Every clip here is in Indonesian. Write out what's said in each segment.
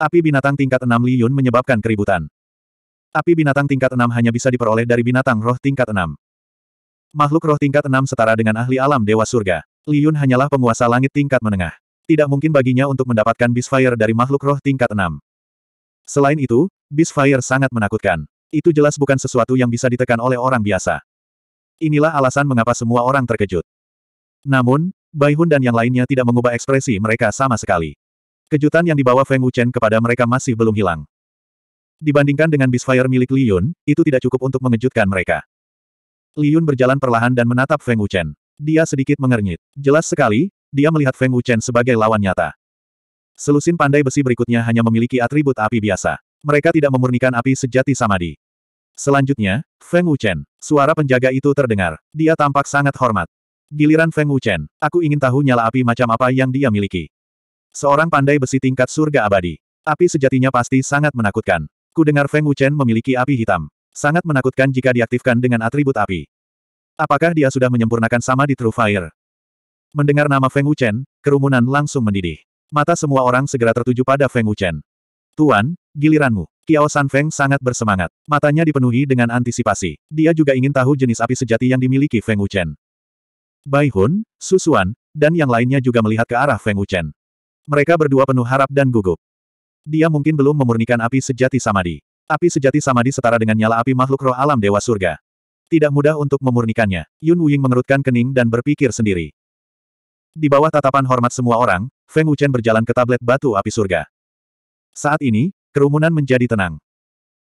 Api binatang tingkat 6 Li Yun menyebabkan keributan. Api binatang tingkat 6 hanya bisa diperoleh dari binatang roh tingkat 6. Makhluk roh tingkat 6 setara dengan ahli alam dewa surga. Li Yun hanyalah penguasa langit tingkat menengah. Tidak mungkin baginya untuk mendapatkan Bisfire dari makhluk roh tingkat 6. Selain itu, Bisfire sangat menakutkan. Itu jelas bukan sesuatu yang bisa ditekan oleh orang biasa. Inilah alasan mengapa semua orang terkejut. Namun, Baihun dan yang lainnya tidak mengubah ekspresi mereka sama sekali. Kejutan yang dibawa Feng Wuchen kepada mereka masih belum hilang. Dibandingkan dengan Bisfire milik Li Yun, itu tidak cukup untuk mengejutkan mereka. Li Yun berjalan perlahan dan menatap Feng Wuchen. Dia sedikit mengernyit. Jelas sekali, dia melihat Feng Wuchen sebagai lawan nyata. Selusin pandai besi berikutnya hanya memiliki atribut api biasa. Mereka tidak memurnikan api sejati samadi. Selanjutnya, Feng Wuchen. Suara penjaga itu terdengar. Dia tampak sangat hormat. Giliran Feng Wuchen. Aku ingin tahu nyala api macam apa yang dia miliki. Seorang pandai besi tingkat surga abadi. Api sejatinya pasti sangat menakutkan. Ku dengar Feng Wuchen memiliki api hitam. Sangat menakutkan jika diaktifkan dengan atribut api. Apakah dia sudah menyempurnakan sama di True Fire? Mendengar nama Feng Wuchen, kerumunan langsung mendidih. Mata semua orang segera tertuju pada Feng Wuchen. Tuan, giliranmu. Kiao San Feng sangat bersemangat. Matanya dipenuhi dengan antisipasi. Dia juga ingin tahu jenis api sejati yang dimiliki Feng Wuchen. Bai Hun, Susuan, dan yang lainnya juga melihat ke arah Feng Wuchen. Mereka berdua penuh harap dan gugup. Dia mungkin belum memurnikan api sejati Samadi. Api sejati Samadi setara dengan nyala api makhluk roh alam Dewa Surga. Tidak mudah untuk memurnikannya. Yun Wuying mengerutkan kening dan berpikir sendiri. Di bawah tatapan hormat semua orang, Feng Wuchen berjalan ke tablet batu api surga. Saat ini, kerumunan menjadi tenang.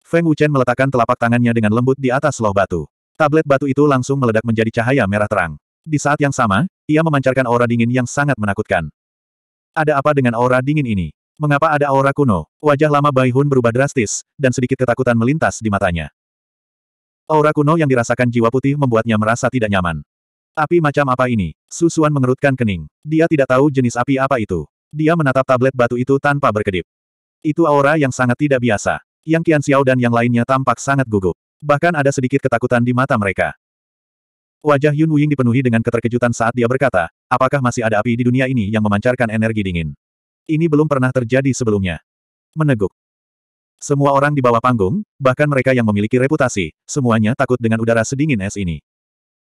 Feng Wuchen meletakkan telapak tangannya dengan lembut di atas loh batu. Tablet batu itu langsung meledak menjadi cahaya merah terang. Di saat yang sama, ia memancarkan aura dingin yang sangat menakutkan. Ada apa dengan aura dingin ini? Mengapa ada aura kuno? Wajah lama Bai Hun berubah drastis, dan sedikit ketakutan melintas di matanya. Aura kuno yang dirasakan jiwa putih membuatnya merasa tidak nyaman. Api macam apa ini? Susuan mengerutkan kening. Dia tidak tahu jenis api apa itu. Dia menatap tablet batu itu tanpa berkedip. Itu aura yang sangat tidak biasa. Yang Qian Xiao dan yang lainnya tampak sangat gugup. Bahkan ada sedikit ketakutan di mata mereka. Wajah Yun Wuying dipenuhi dengan keterkejutan saat dia berkata, apakah masih ada api di dunia ini yang memancarkan energi dingin? Ini belum pernah terjadi sebelumnya. Meneguk. Semua orang di bawah panggung, bahkan mereka yang memiliki reputasi, semuanya takut dengan udara sedingin es ini.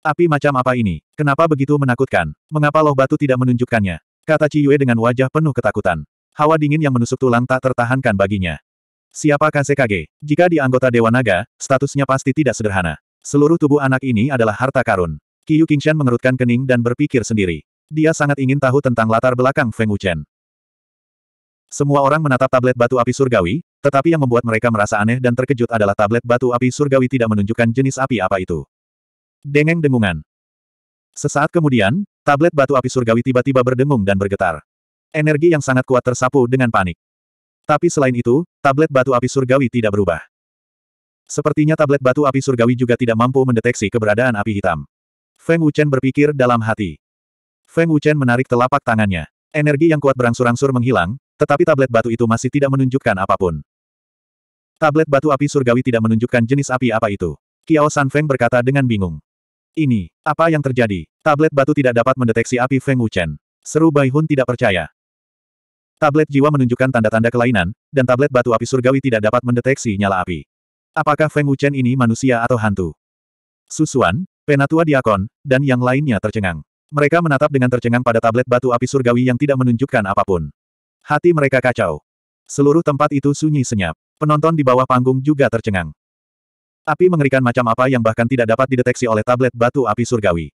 Api macam apa ini? Kenapa begitu menakutkan? Mengapa loh batu tidak menunjukkannya? Kata Ciyue dengan wajah penuh ketakutan. Hawa dingin yang menusuk tulang tak tertahankan baginya. Siapakah CKG? Jika di anggota Dewa Naga, statusnya pasti tidak sederhana. Seluruh tubuh anak ini adalah harta karun. Yu Qingshan mengerutkan kening dan berpikir sendiri. Dia sangat ingin tahu tentang latar belakang Feng Wuchen. Semua orang menatap tablet batu api surgawi, tetapi yang membuat mereka merasa aneh dan terkejut adalah tablet batu api surgawi tidak menunjukkan jenis api apa itu. Dengeng dengungan. Sesaat kemudian, tablet batu api surgawi tiba-tiba berdengung dan bergetar. Energi yang sangat kuat tersapu dengan panik. Tapi selain itu, tablet batu api surgawi tidak berubah. Sepertinya tablet batu api surgawi juga tidak mampu mendeteksi keberadaan api hitam. Feng Wuchen berpikir dalam hati. Feng Wuchen menarik telapak tangannya. Energi yang kuat berangsur-angsur menghilang, tetapi tablet batu itu masih tidak menunjukkan apapun. Tablet batu api surgawi tidak menunjukkan jenis api apa itu. Kiao Feng berkata dengan bingung. Ini, apa yang terjadi? Tablet batu tidak dapat mendeteksi api Feng Wuchen. Seru Bai Hun tidak percaya. Tablet jiwa menunjukkan tanda-tanda kelainan, dan tablet batu api surgawi tidak dapat mendeteksi nyala api. Apakah Feng Wuchen ini manusia atau hantu? Susuan, Penatua Diakon, dan yang lainnya tercengang. Mereka menatap dengan tercengang pada tablet batu api surgawi yang tidak menunjukkan apapun. Hati mereka kacau. Seluruh tempat itu sunyi senyap. Penonton di bawah panggung juga tercengang. Api mengerikan macam apa yang bahkan tidak dapat dideteksi oleh tablet batu api surgawi.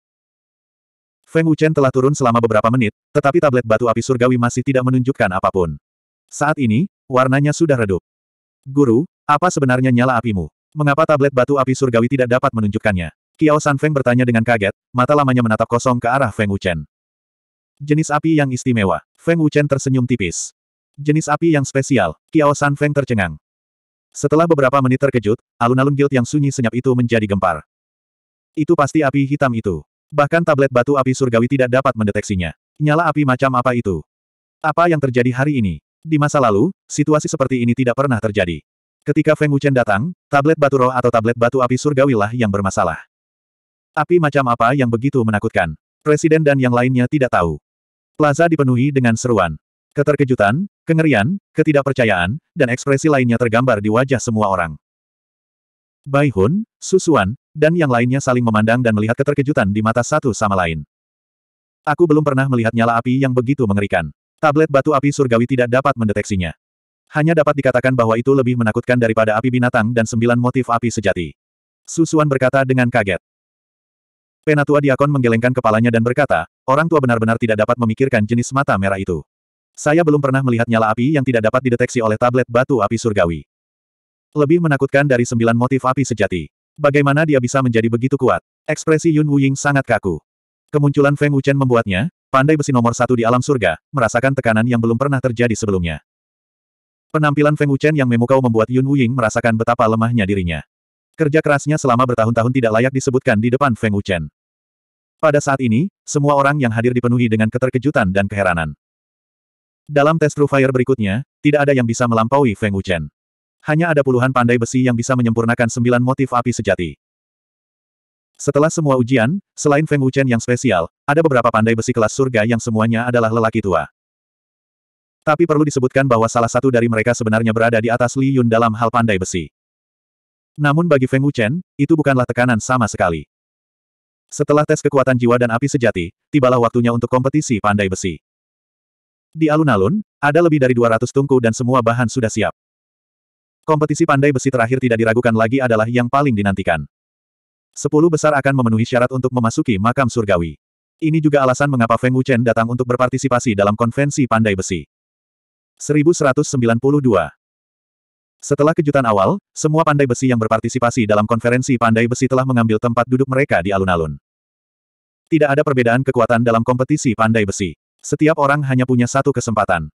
Feng Wuchen telah turun selama beberapa menit, tetapi tablet batu api surgawi masih tidak menunjukkan apapun. Saat ini, warnanya sudah redup. Guru, apa sebenarnya nyala apimu? Mengapa tablet batu api surgawi tidak dapat menunjukkannya? Kiao San Feng bertanya dengan kaget, mata lamanya menatap kosong ke arah Feng Wuchen. Jenis api yang istimewa. Feng Wuchen tersenyum tipis. Jenis api yang spesial. Kiao San Feng tercengang. Setelah beberapa menit terkejut, alun-alun guild yang sunyi senyap itu menjadi gempar. Itu pasti api hitam itu. Bahkan tablet batu api surgawi tidak dapat mendeteksinya. Nyala api macam apa itu? Apa yang terjadi hari ini? Di masa lalu, situasi seperti ini tidak pernah terjadi. Ketika Feng Wuchen datang, tablet batu roh atau tablet batu api surgawilah yang bermasalah. Api macam apa yang begitu menakutkan? Presiden dan yang lainnya tidak tahu. Plaza dipenuhi dengan seruan. Keterkejutan, kengerian, ketidakpercayaan, dan ekspresi lainnya tergambar di wajah semua orang. Bai Hun, Susuan, dan yang lainnya saling memandang dan melihat keterkejutan di mata satu sama lain. Aku belum pernah melihat nyala api yang begitu mengerikan. Tablet batu api surgawi tidak dapat mendeteksinya. Hanya dapat dikatakan bahwa itu lebih menakutkan daripada api binatang dan sembilan motif api sejati. Susuan berkata dengan kaget. Penatua Diakon menggelengkan kepalanya dan berkata, orang tua benar-benar tidak dapat memikirkan jenis mata merah itu. Saya belum pernah melihat nyala api yang tidak dapat dideteksi oleh tablet batu api surgawi. Lebih menakutkan dari sembilan motif api sejati. Bagaimana dia bisa menjadi begitu kuat? Ekspresi Yun Wuying sangat kaku. Kemunculan Feng Wuchen membuatnya, pandai besi nomor satu di alam surga, merasakan tekanan yang belum pernah terjadi sebelumnya. Penampilan Feng Wuchen yang memukau membuat Yun Wuying merasakan betapa lemahnya dirinya. Kerja kerasnya selama bertahun-tahun tidak layak disebutkan di depan Feng Wuchen. Pada saat ini, semua orang yang hadir dipenuhi dengan keterkejutan dan keheranan. Dalam tes True Fire berikutnya, tidak ada yang bisa melampaui Feng Wuchen. Hanya ada puluhan pandai besi yang bisa menyempurnakan sembilan motif api sejati. Setelah semua ujian, selain Feng Wuchen yang spesial, ada beberapa pandai besi kelas surga yang semuanya adalah lelaki tua. Tapi perlu disebutkan bahwa salah satu dari mereka sebenarnya berada di atas Li Yun dalam hal pandai besi. Namun bagi Feng Wuchen, itu bukanlah tekanan sama sekali. Setelah tes kekuatan jiwa dan api sejati, tibalah waktunya untuk kompetisi pandai besi. Di alun-alun, ada lebih dari 200 tungku dan semua bahan sudah siap. Kompetisi pandai besi terakhir tidak diragukan lagi adalah yang paling dinantikan. Sepuluh besar akan memenuhi syarat untuk memasuki makam surgawi. Ini juga alasan mengapa Feng Wuchen datang untuk berpartisipasi dalam konvensi pandai besi. 1192. Setelah kejutan awal, semua pandai besi yang berpartisipasi dalam konferensi pandai besi telah mengambil tempat duduk mereka di alun-alun. Tidak ada perbedaan kekuatan dalam kompetisi pandai besi. Setiap orang hanya punya satu kesempatan.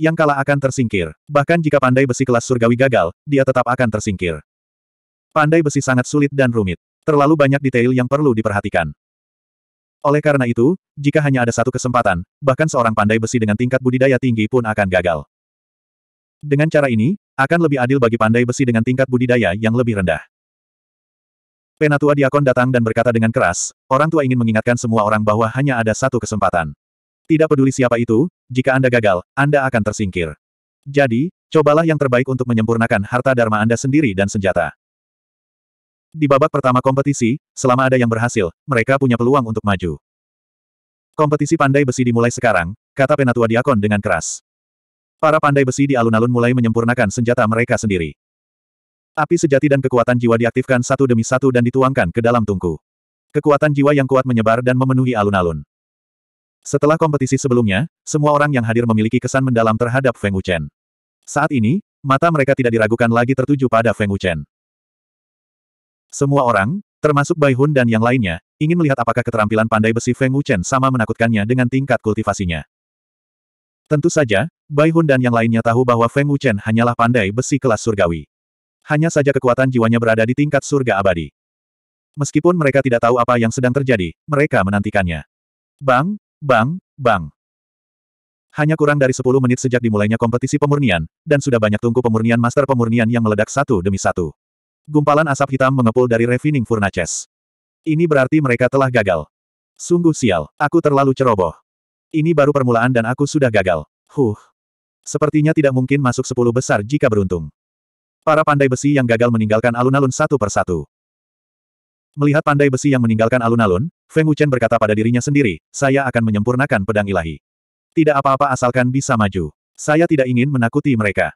Yang kalah akan tersingkir. Bahkan jika pandai besi kelas surgawi gagal, dia tetap akan tersingkir. Pandai besi sangat sulit dan rumit. Terlalu banyak detail yang perlu diperhatikan. Oleh karena itu, jika hanya ada satu kesempatan, bahkan seorang pandai besi dengan tingkat budidaya tinggi pun akan gagal. Dengan cara ini, akan lebih adil bagi pandai besi dengan tingkat budidaya yang lebih rendah. Penatua Diakon datang dan berkata dengan keras, orang tua ingin mengingatkan semua orang bahwa hanya ada satu kesempatan. Tidak peduli siapa itu, jika Anda gagal, Anda akan tersingkir. Jadi, cobalah yang terbaik untuk menyempurnakan harta dharma Anda sendiri dan senjata. Di babak pertama kompetisi, selama ada yang berhasil, mereka punya peluang untuk maju. Kompetisi pandai besi dimulai sekarang, kata Penatua Diakon dengan keras. Para pandai besi di alun-alun mulai menyempurnakan senjata mereka sendiri. Api sejati dan kekuatan jiwa diaktifkan satu demi satu dan dituangkan ke dalam tungku. Kekuatan jiwa yang kuat menyebar dan memenuhi alun-alun. Setelah kompetisi sebelumnya, semua orang yang hadir memiliki kesan mendalam terhadap Feng Wuchen. Saat ini, mata mereka tidak diragukan lagi tertuju pada Feng Wuchen. Semua orang, termasuk Bai Hun dan yang lainnya, ingin melihat apakah keterampilan pandai besi Feng Wuchen sama menakutkannya dengan tingkat kultivasinya. Tentu saja, Bai Hun dan yang lainnya tahu bahwa Feng Wuchen hanyalah pandai besi kelas surgawi. Hanya saja kekuatan jiwanya berada di tingkat surga abadi. Meskipun mereka tidak tahu apa yang sedang terjadi, mereka menantikannya. Bang, bang, bang. Hanya kurang dari 10 menit sejak dimulainya kompetisi pemurnian, dan sudah banyak tungku pemurnian master pemurnian yang meledak satu demi satu. Gumpalan asap hitam mengepul dari Refining Furnaces. Ini berarti mereka telah gagal. Sungguh sial, aku terlalu ceroboh. Ini baru permulaan dan aku sudah gagal. Huh. Sepertinya tidak mungkin masuk sepuluh besar jika beruntung. Para pandai besi yang gagal meninggalkan alun-alun satu persatu. Melihat pandai besi yang meninggalkan alun-alun, Feng Wuchen berkata pada dirinya sendiri, saya akan menyempurnakan pedang ilahi. Tidak apa-apa asalkan bisa maju. Saya tidak ingin menakuti mereka.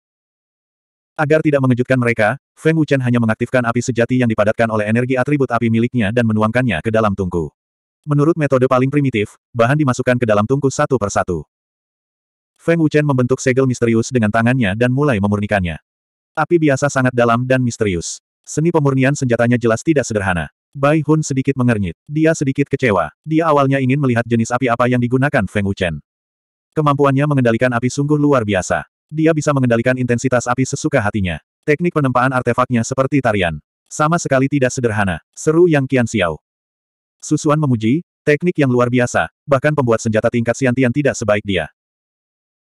Agar tidak mengejutkan mereka, Feng Wuchen hanya mengaktifkan api sejati yang dipadatkan oleh energi atribut api miliknya dan menuangkannya ke dalam tungku. Menurut metode paling primitif, bahan dimasukkan ke dalam tungku satu persatu. Feng Wuchen membentuk segel misterius dengan tangannya dan mulai memurnikannya. Api biasa sangat dalam dan misterius. Seni pemurnian senjatanya jelas tidak sederhana. Bai Hun sedikit mengernyit. Dia sedikit kecewa. Dia awalnya ingin melihat jenis api apa yang digunakan Feng Wuchen. Kemampuannya mengendalikan api sungguh luar biasa. Dia bisa mengendalikan intensitas api sesuka hatinya. Teknik penempaan artefaknya seperti tarian. Sama sekali tidak sederhana, seru Yang kian siau. Susuan memuji, teknik yang luar biasa, bahkan pembuat senjata tingkat siantian tidak sebaik dia.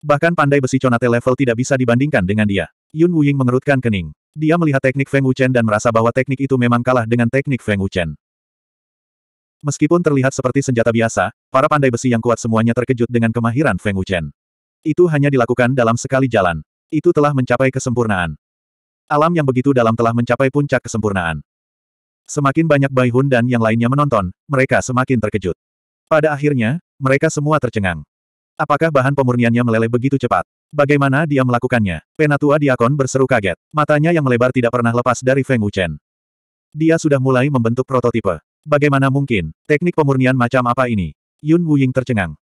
Bahkan pandai besi conate level tidak bisa dibandingkan dengan dia. Yun Wuying mengerutkan kening. Dia melihat teknik Feng Wuchen dan merasa bahwa teknik itu memang kalah dengan teknik Feng Wuchen. Meskipun terlihat seperti senjata biasa, para pandai besi yang kuat semuanya terkejut dengan kemahiran Feng Wuchen. Itu hanya dilakukan dalam sekali jalan. Itu telah mencapai kesempurnaan. Alam yang begitu dalam telah mencapai puncak kesempurnaan. Semakin banyak Bai Hun dan yang lainnya menonton, mereka semakin terkejut. Pada akhirnya, mereka semua tercengang. Apakah bahan pemurniannya meleleh begitu cepat? Bagaimana dia melakukannya? Penatua Diakon berseru kaget. Matanya yang melebar tidak pernah lepas dari Feng Wuchen. Dia sudah mulai membentuk prototipe. Bagaimana mungkin? Teknik pemurnian macam apa ini? Yun Wuying tercengang.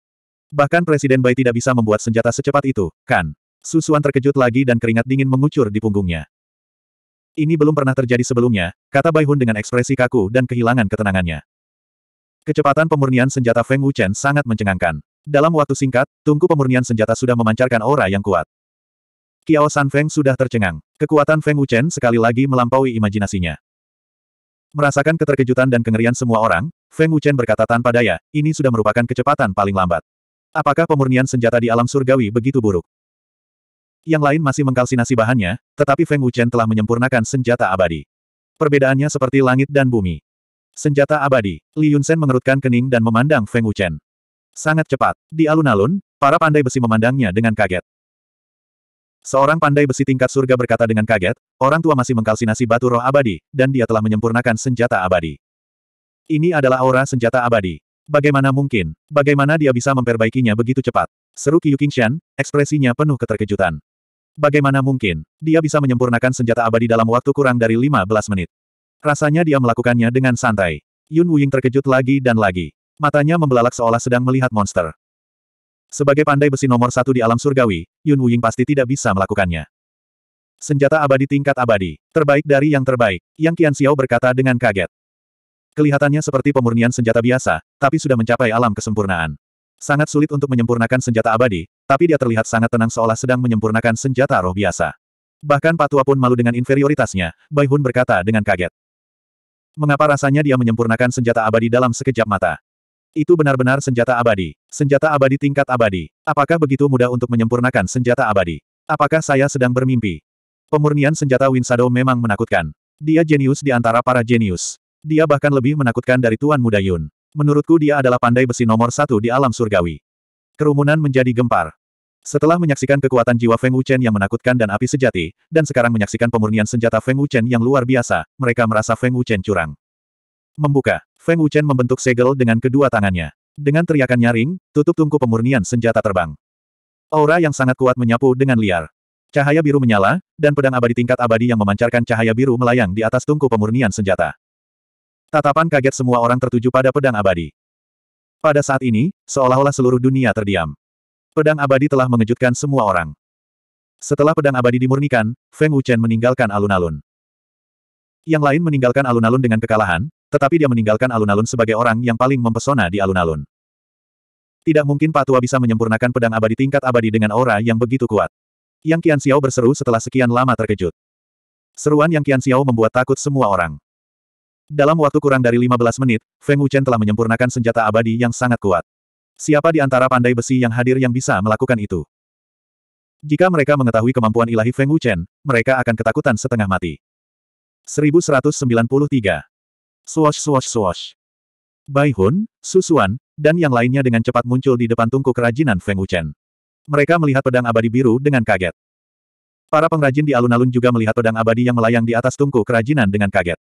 Bahkan Presiden Bai tidak bisa membuat senjata secepat itu, kan? Susuan terkejut lagi dan keringat dingin mengucur di punggungnya. Ini belum pernah terjadi sebelumnya, kata Bai Hun dengan ekspresi kaku dan kehilangan ketenangannya. Kecepatan pemurnian senjata Feng Wuchen sangat mencengangkan. Dalam waktu singkat, tungku pemurnian senjata sudah memancarkan aura yang kuat. Kiao San Feng sudah tercengang. Kekuatan Feng Wuchen sekali lagi melampaui imajinasinya. Merasakan keterkejutan dan kengerian semua orang, Feng Wuchen berkata tanpa daya, ini sudah merupakan kecepatan paling lambat. Apakah pemurnian senjata di alam surgawi begitu buruk? Yang lain masih mengkalsinasi bahannya, tetapi Feng Wuchen telah menyempurnakan senjata abadi. Perbedaannya seperti langit dan bumi. Senjata abadi, Li Yunsen mengerutkan kening dan memandang Feng Wuchen. Sangat cepat, di alun-alun, para pandai besi memandangnya dengan kaget. Seorang pandai besi tingkat surga berkata dengan kaget, orang tua masih mengkalsinasi batu roh abadi, dan dia telah menyempurnakan senjata abadi. Ini adalah aura senjata abadi. Bagaimana mungkin? Bagaimana dia bisa memperbaikinya begitu cepat? Seru Qiyu Qingshan, ekspresinya penuh keterkejutan. Bagaimana mungkin? Dia bisa menyempurnakan senjata abadi dalam waktu kurang dari 15 menit. Rasanya dia melakukannya dengan santai. Yun Wuying terkejut lagi dan lagi. Matanya membelalak seolah sedang melihat monster. Sebagai pandai besi nomor satu di alam surgawi, Yun Wuying pasti tidak bisa melakukannya. Senjata abadi tingkat abadi, terbaik dari yang terbaik, Yang Qian Xiao berkata dengan kaget. Kelihatannya seperti pemurnian senjata biasa, tapi sudah mencapai alam kesempurnaan. Sangat sulit untuk menyempurnakan senjata abadi, tapi dia terlihat sangat tenang seolah sedang menyempurnakan senjata roh biasa. Bahkan Patua pun malu dengan inferioritasnya, Bai Hun berkata dengan kaget. Mengapa rasanya dia menyempurnakan senjata abadi dalam sekejap mata? Itu benar-benar senjata abadi. Senjata abadi tingkat abadi. Apakah begitu mudah untuk menyempurnakan senjata abadi? Apakah saya sedang bermimpi? Pemurnian senjata Winsado memang menakutkan. Dia jenius di antara para jenius. Dia bahkan lebih menakutkan dari Tuan Muda Yun. Menurutku dia adalah pandai besi nomor satu di alam surgawi. Kerumunan menjadi gempar. Setelah menyaksikan kekuatan jiwa Feng Wuchen yang menakutkan dan api sejati, dan sekarang menyaksikan pemurnian senjata Feng Wuchen yang luar biasa, mereka merasa Feng Wuchen curang. Membuka, Feng Wuchen membentuk segel dengan kedua tangannya. Dengan teriakan nyaring, tutup tungku pemurnian senjata terbang. Aura yang sangat kuat menyapu dengan liar. Cahaya biru menyala, dan pedang abadi tingkat abadi yang memancarkan cahaya biru melayang di atas tungku pemurnian senjata. Tatapan kaget semua orang tertuju pada pedang abadi. Pada saat ini, seolah-olah seluruh dunia terdiam. Pedang abadi telah mengejutkan semua orang. Setelah pedang abadi dimurnikan, Feng Wuchen meninggalkan alun-alun. Yang lain meninggalkan alun-alun dengan kekalahan, tetapi dia meninggalkan alun-alun sebagai orang yang paling mempesona di alun-alun. Tidak mungkin Pak tua bisa menyempurnakan pedang abadi tingkat abadi dengan aura yang begitu kuat. Yang Qian Xiao berseru setelah sekian lama terkejut. Seruan Yang Qian Xiao membuat takut semua orang. Dalam waktu kurang dari 15 menit, Feng Wuchen telah menyempurnakan senjata abadi yang sangat kuat. Siapa di antara pandai besi yang hadir yang bisa melakukan itu? Jika mereka mengetahui kemampuan ilahi Feng Wuchen, mereka akan ketakutan setengah mati. 1193. Swash swash swash. Bai Hun, Su dan yang lainnya dengan cepat muncul di depan tungku kerajinan Feng Wuchen. Mereka melihat pedang abadi biru dengan kaget. Para pengrajin di alun-alun juga melihat pedang abadi yang melayang di atas tungku kerajinan dengan kaget.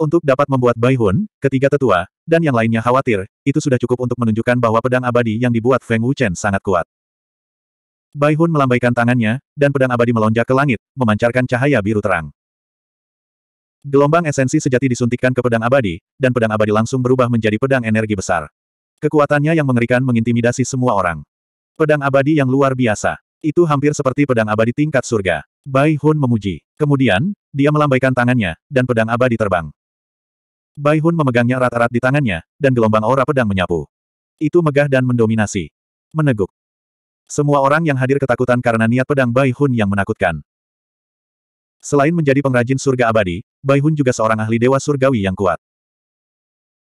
Untuk dapat membuat Bai Hun, ketiga tetua, dan yang lainnya khawatir, itu sudah cukup untuk menunjukkan bahwa pedang abadi yang dibuat Feng Wuchen sangat kuat. Bai Hun melambaikan tangannya, dan pedang abadi melonjak ke langit, memancarkan cahaya biru terang. Gelombang esensi sejati disuntikkan ke pedang abadi, dan pedang abadi langsung berubah menjadi pedang energi besar. Kekuatannya yang mengerikan mengintimidasi semua orang. Pedang abadi yang luar biasa. Itu hampir seperti pedang abadi tingkat surga. Bai Hun memuji. Kemudian, dia melambaikan tangannya, dan pedang abadi terbang. Bai Hun memegangnya rata-rat di tangannya, dan gelombang aura pedang menyapu. Itu megah dan mendominasi. Meneguk. Semua orang yang hadir ketakutan karena niat pedang Bai Hun yang menakutkan. Selain menjadi pengrajin surga abadi, Bai Hun juga seorang ahli dewa surgawi yang kuat.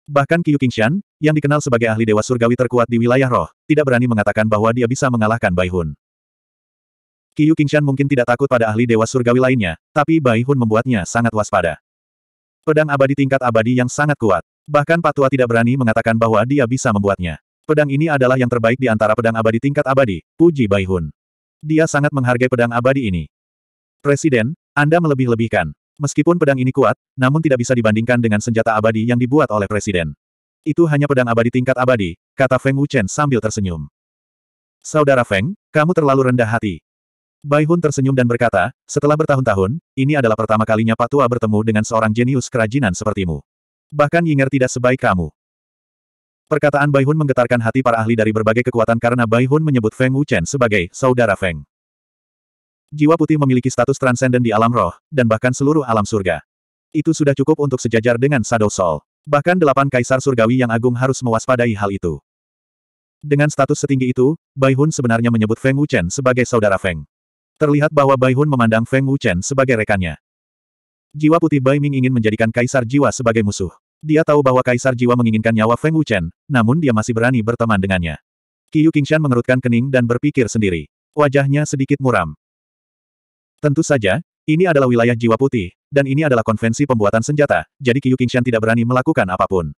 Bahkan Qiu Qingshan, yang dikenal sebagai ahli dewa surgawi terkuat di wilayah roh, tidak berani mengatakan bahwa dia bisa mengalahkan Bai Hun. Qiu Qingshan mungkin tidak takut pada ahli dewa surgawi lainnya, tapi Bai Hun membuatnya sangat waspada. Pedang abadi tingkat abadi yang sangat kuat. Bahkan Patua tidak berani mengatakan bahwa dia bisa membuatnya. Pedang ini adalah yang terbaik di antara pedang abadi tingkat abadi, puji Baihun. Dia sangat menghargai pedang abadi ini. Presiden, Anda melebih-lebihkan. Meskipun pedang ini kuat, namun tidak bisa dibandingkan dengan senjata abadi yang dibuat oleh Presiden. Itu hanya pedang abadi tingkat abadi, kata Feng Wuchen sambil tersenyum. Saudara Feng, kamu terlalu rendah hati. Bai Hun tersenyum dan berkata, setelah bertahun-tahun, ini adalah pertama kalinya Patua bertemu dengan seorang jenius kerajinan sepertimu. Bahkan Yinger tidak sebaik kamu. Perkataan Bai Hun menggetarkan hati para ahli dari berbagai kekuatan karena Bai Hun menyebut Feng Wuchen sebagai saudara Feng. Jiwa putih memiliki status transenden di alam roh, dan bahkan seluruh alam surga. Itu sudah cukup untuk sejajar dengan Shadow Soul. Bahkan delapan kaisar surgawi yang agung harus mewaspadai hal itu. Dengan status setinggi itu, Bai Hun sebenarnya menyebut Feng Wuchen sebagai saudara Feng. Terlihat bahwa Bai Hun memandang Feng Wuchen sebagai rekannya. Jiwa putih Bai Ming ingin menjadikan Kaisar Jiwa sebagai musuh. Dia tahu bahwa Kaisar Jiwa menginginkan nyawa Feng Wuchen, namun dia masih berani berteman dengannya. Qiu Qingshan mengerutkan kening dan berpikir sendiri. Wajahnya sedikit muram. Tentu saja, ini adalah wilayah jiwa putih, dan ini adalah konvensi pembuatan senjata, jadi Qiu Qingshan tidak berani melakukan apapun.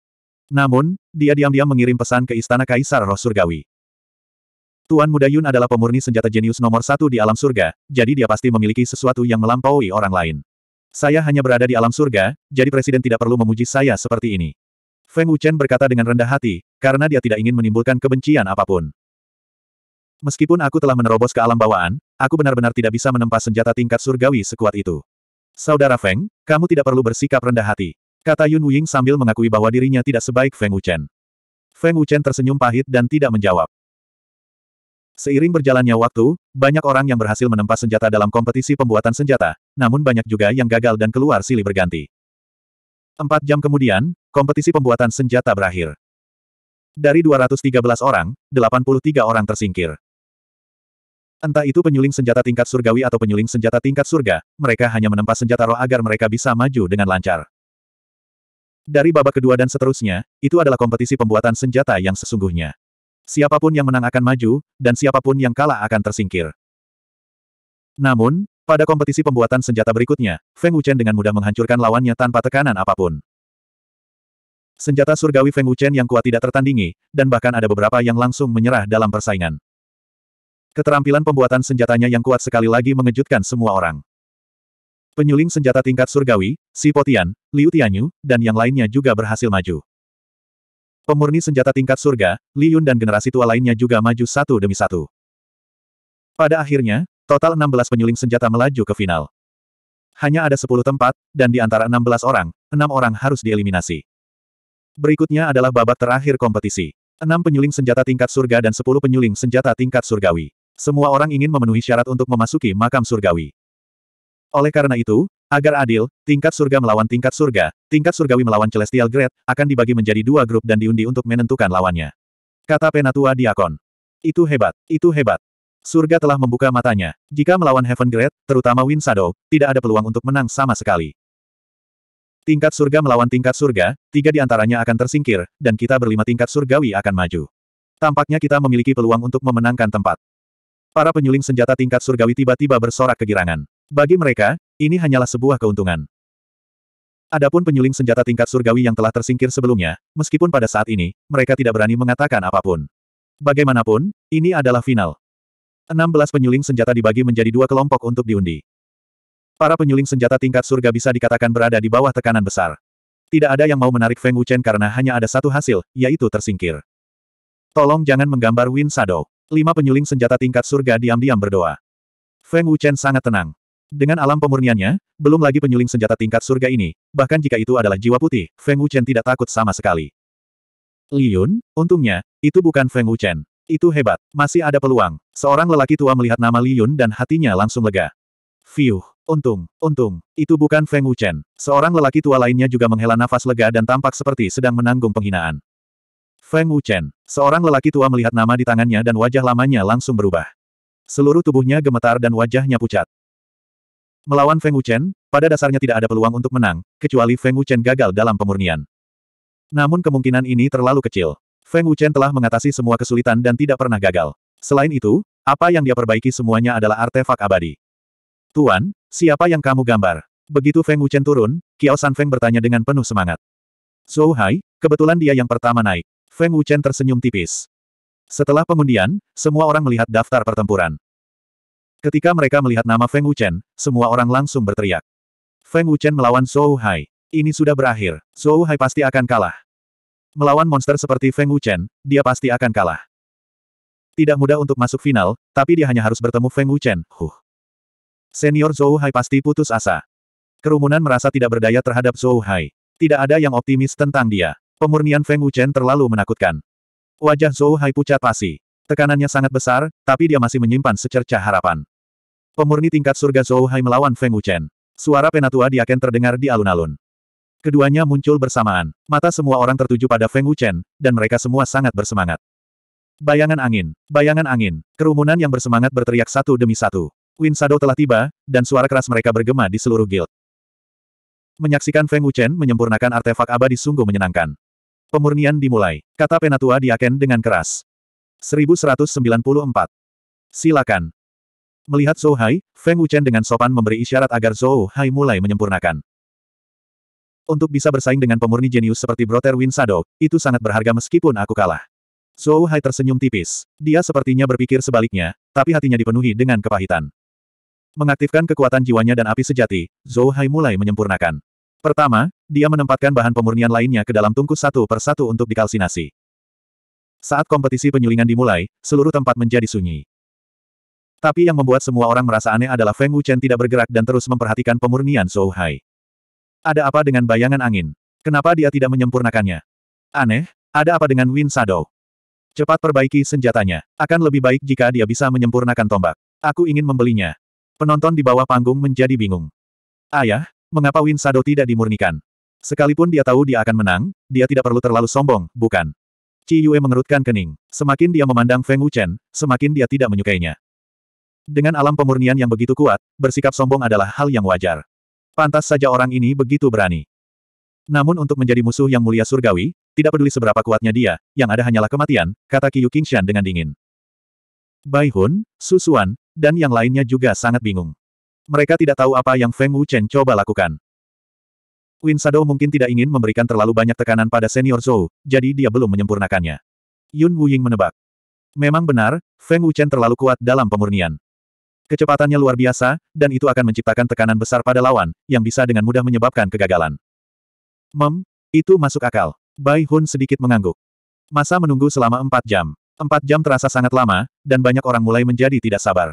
Namun, dia diam-diam mengirim pesan ke Istana Kaisar Roh Surgawi. Tuan Muda Yun adalah pemurni senjata jenius nomor satu di alam surga, jadi dia pasti memiliki sesuatu yang melampaui orang lain. Saya hanya berada di alam surga, jadi presiden tidak perlu memuji saya seperti ini. Feng Wuchen berkata dengan rendah hati, karena dia tidak ingin menimbulkan kebencian apapun. Meskipun aku telah menerobos ke alam bawaan, aku benar-benar tidak bisa menempa senjata tingkat surgawi sekuat itu. Saudara Feng, kamu tidak perlu bersikap rendah hati. Kata Yun Wing sambil mengakui bahwa dirinya tidak sebaik Feng Wuchen. Feng Wuchen tersenyum pahit dan tidak menjawab. Seiring berjalannya waktu, banyak orang yang berhasil menempa senjata dalam kompetisi pembuatan senjata, namun banyak juga yang gagal dan keluar silih berganti. Empat jam kemudian, kompetisi pembuatan senjata berakhir. Dari 213 orang, 83 orang tersingkir. Entah itu penyuling senjata tingkat surgawi atau penyuling senjata tingkat surga, mereka hanya menempa senjata roh agar mereka bisa maju dengan lancar. Dari babak kedua dan seterusnya, itu adalah kompetisi pembuatan senjata yang sesungguhnya. Siapapun yang menang akan maju, dan siapapun yang kalah akan tersingkir. Namun, pada kompetisi pembuatan senjata berikutnya, Feng Wuchen dengan mudah menghancurkan lawannya tanpa tekanan apapun. Senjata surgawi Feng Wuchen yang kuat tidak tertandingi, dan bahkan ada beberapa yang langsung menyerah dalam persaingan. Keterampilan pembuatan senjatanya yang kuat sekali lagi mengejutkan semua orang. Penyuling senjata tingkat surgawi, Si Potian, Liu Tianyu, dan yang lainnya juga berhasil maju. Pemurni senjata tingkat surga, Li Yun dan generasi tua lainnya juga maju satu demi satu. Pada akhirnya, total 16 penyuling senjata melaju ke final. Hanya ada 10 tempat, dan di antara 16 orang, enam orang harus dieliminasi. Berikutnya adalah babak terakhir kompetisi. Enam penyuling senjata tingkat surga dan sepuluh penyuling senjata tingkat surgawi. Semua orang ingin memenuhi syarat untuk memasuki makam surgawi. Oleh karena itu, Agar adil, tingkat surga melawan tingkat surga, tingkat surgawi melawan celestial grade, akan dibagi menjadi dua grup dan diundi untuk menentukan lawannya. Kata Penatua Diakon. Itu hebat, itu hebat. Surga telah membuka matanya. Jika melawan Heaven Grade, terutama Wind Shadow, tidak ada peluang untuk menang sama sekali. Tingkat surga melawan tingkat surga, tiga di antaranya akan tersingkir, dan kita berlima tingkat surgawi akan maju. Tampaknya kita memiliki peluang untuk memenangkan tempat. Para penyuling senjata tingkat surgawi tiba-tiba bersorak kegirangan. Bagi mereka, ini hanyalah sebuah keuntungan. Adapun penyuling senjata tingkat surgawi yang telah tersingkir sebelumnya, meskipun pada saat ini, mereka tidak berani mengatakan apapun. Bagaimanapun, ini adalah final. 16 penyuling senjata dibagi menjadi dua kelompok untuk diundi. Para penyuling senjata tingkat surga bisa dikatakan berada di bawah tekanan besar. Tidak ada yang mau menarik Feng Wuchen karena hanya ada satu hasil, yaitu tersingkir. Tolong jangan menggambar Win Shadow. Lima penyuling senjata tingkat surga diam-diam berdoa. Feng Wuchen sangat tenang. Dengan alam pemurniannya, belum lagi penyuling senjata tingkat surga ini, bahkan jika itu adalah jiwa putih, Feng Wuchen tidak takut sama sekali. Liyun, untungnya, itu bukan Feng Wuchen. Itu hebat, masih ada peluang. Seorang lelaki tua melihat nama Liyun dan hatinya langsung lega. Fiuh, untung, untung, itu bukan Feng Wuchen. Seorang lelaki tua lainnya juga menghela nafas lega dan tampak seperti sedang menanggung penghinaan. Feng Wuchen, seorang lelaki tua melihat nama di tangannya dan wajah lamanya langsung berubah. Seluruh tubuhnya gemetar dan wajahnya pucat. Melawan Feng Wuchen, pada dasarnya tidak ada peluang untuk menang, kecuali Feng Wuchen gagal dalam pemurnian. Namun kemungkinan ini terlalu kecil. Feng Wuchen telah mengatasi semua kesulitan dan tidak pernah gagal. Selain itu, apa yang dia perbaiki semuanya adalah artefak abadi. Tuan, siapa yang kamu gambar? Begitu Feng Wuchen turun, Kiao San Feng bertanya dengan penuh semangat. Zhou Hai, kebetulan dia yang pertama naik. Feng Wuchen tersenyum tipis. Setelah pengundian, semua orang melihat daftar pertempuran. Ketika mereka melihat nama Feng Wuchen, semua orang langsung berteriak. Feng Wuchen melawan Zhou Hai. Ini sudah berakhir, Zhou Hai pasti akan kalah. Melawan monster seperti Feng Wuchen, dia pasti akan kalah. Tidak mudah untuk masuk final, tapi dia hanya harus bertemu Feng Wuchen. Huh. Senior Zhou Hai pasti putus asa. Kerumunan merasa tidak berdaya terhadap Zhou Hai. Tidak ada yang optimis tentang dia. Pemurnian Feng Wuchen terlalu menakutkan. Wajah Zhou Hai pucat pasi. Tekanannya sangat besar, tapi dia masih menyimpan secerca harapan. Pemurni tingkat surga Zhou Hai melawan Feng Wuchen. Suara penatua Diaken terdengar di alun-alun. Keduanya muncul bersamaan. Mata semua orang tertuju pada Feng Wuchen, dan mereka semua sangat bersemangat. Bayangan angin, bayangan angin, kerumunan yang bersemangat berteriak satu demi satu. Win Shadow telah tiba, dan suara keras mereka bergema di seluruh guild. Menyaksikan Feng Wuchen menyempurnakan artefak abadi sungguh menyenangkan. Pemurnian dimulai, kata penatua Diaken dengan keras. 1194. Silakan, Melihat Zhou Hai, Feng Wuchen dengan sopan memberi isyarat agar Zhou Hai mulai menyempurnakan. Untuk bisa bersaing dengan pemurni jenius seperti Brother Win Shadow, itu sangat berharga meskipun aku kalah. Zhou Hai tersenyum tipis. Dia sepertinya berpikir sebaliknya, tapi hatinya dipenuhi dengan kepahitan. Mengaktifkan kekuatan jiwanya dan api sejati, Zhou Hai mulai menyempurnakan. Pertama, dia menempatkan bahan pemurnian lainnya ke dalam tungku satu persatu untuk dikalsinasi. Saat kompetisi penyulingan dimulai, seluruh tempat menjadi sunyi. Tapi yang membuat semua orang merasa aneh adalah Feng Wuchen tidak bergerak dan terus memperhatikan pemurnian Zhou Hai. Ada apa dengan bayangan angin? Kenapa dia tidak menyempurnakannya? Aneh, ada apa dengan Win Shadow? Cepat perbaiki senjatanya. Akan lebih baik jika dia bisa menyempurnakan tombak. Aku ingin membelinya. Penonton di bawah panggung menjadi bingung. Ayah, mengapa Win Shadow tidak dimurnikan? Sekalipun dia tahu dia akan menang, dia tidak perlu terlalu sombong, bukan? Ci Yue mengerutkan kening. Semakin dia memandang Feng Wuchen, semakin dia tidak menyukainya. Dengan alam pemurnian yang begitu kuat, bersikap sombong adalah hal yang wajar. Pantas saja orang ini begitu berani. Namun untuk menjadi musuh yang mulia surgawi, tidak peduli seberapa kuatnya dia, yang ada hanyalah kematian, kata Qiyu Qingshan dengan dingin. Bai Hun, Su Suan, dan yang lainnya juga sangat bingung. Mereka tidak tahu apa yang Feng Wuchen coba lakukan. Win Sado mungkin tidak ingin memberikan terlalu banyak tekanan pada senior Zhou, jadi dia belum menyempurnakannya. Yun Wuying menebak. Memang benar, Feng Wuchen terlalu kuat dalam pemurnian. Kecepatannya luar biasa, dan itu akan menciptakan tekanan besar pada lawan, yang bisa dengan mudah menyebabkan kegagalan. Mem, itu masuk akal. Bai Hun sedikit mengangguk. Masa menunggu selama empat jam. Empat jam terasa sangat lama, dan banyak orang mulai menjadi tidak sabar.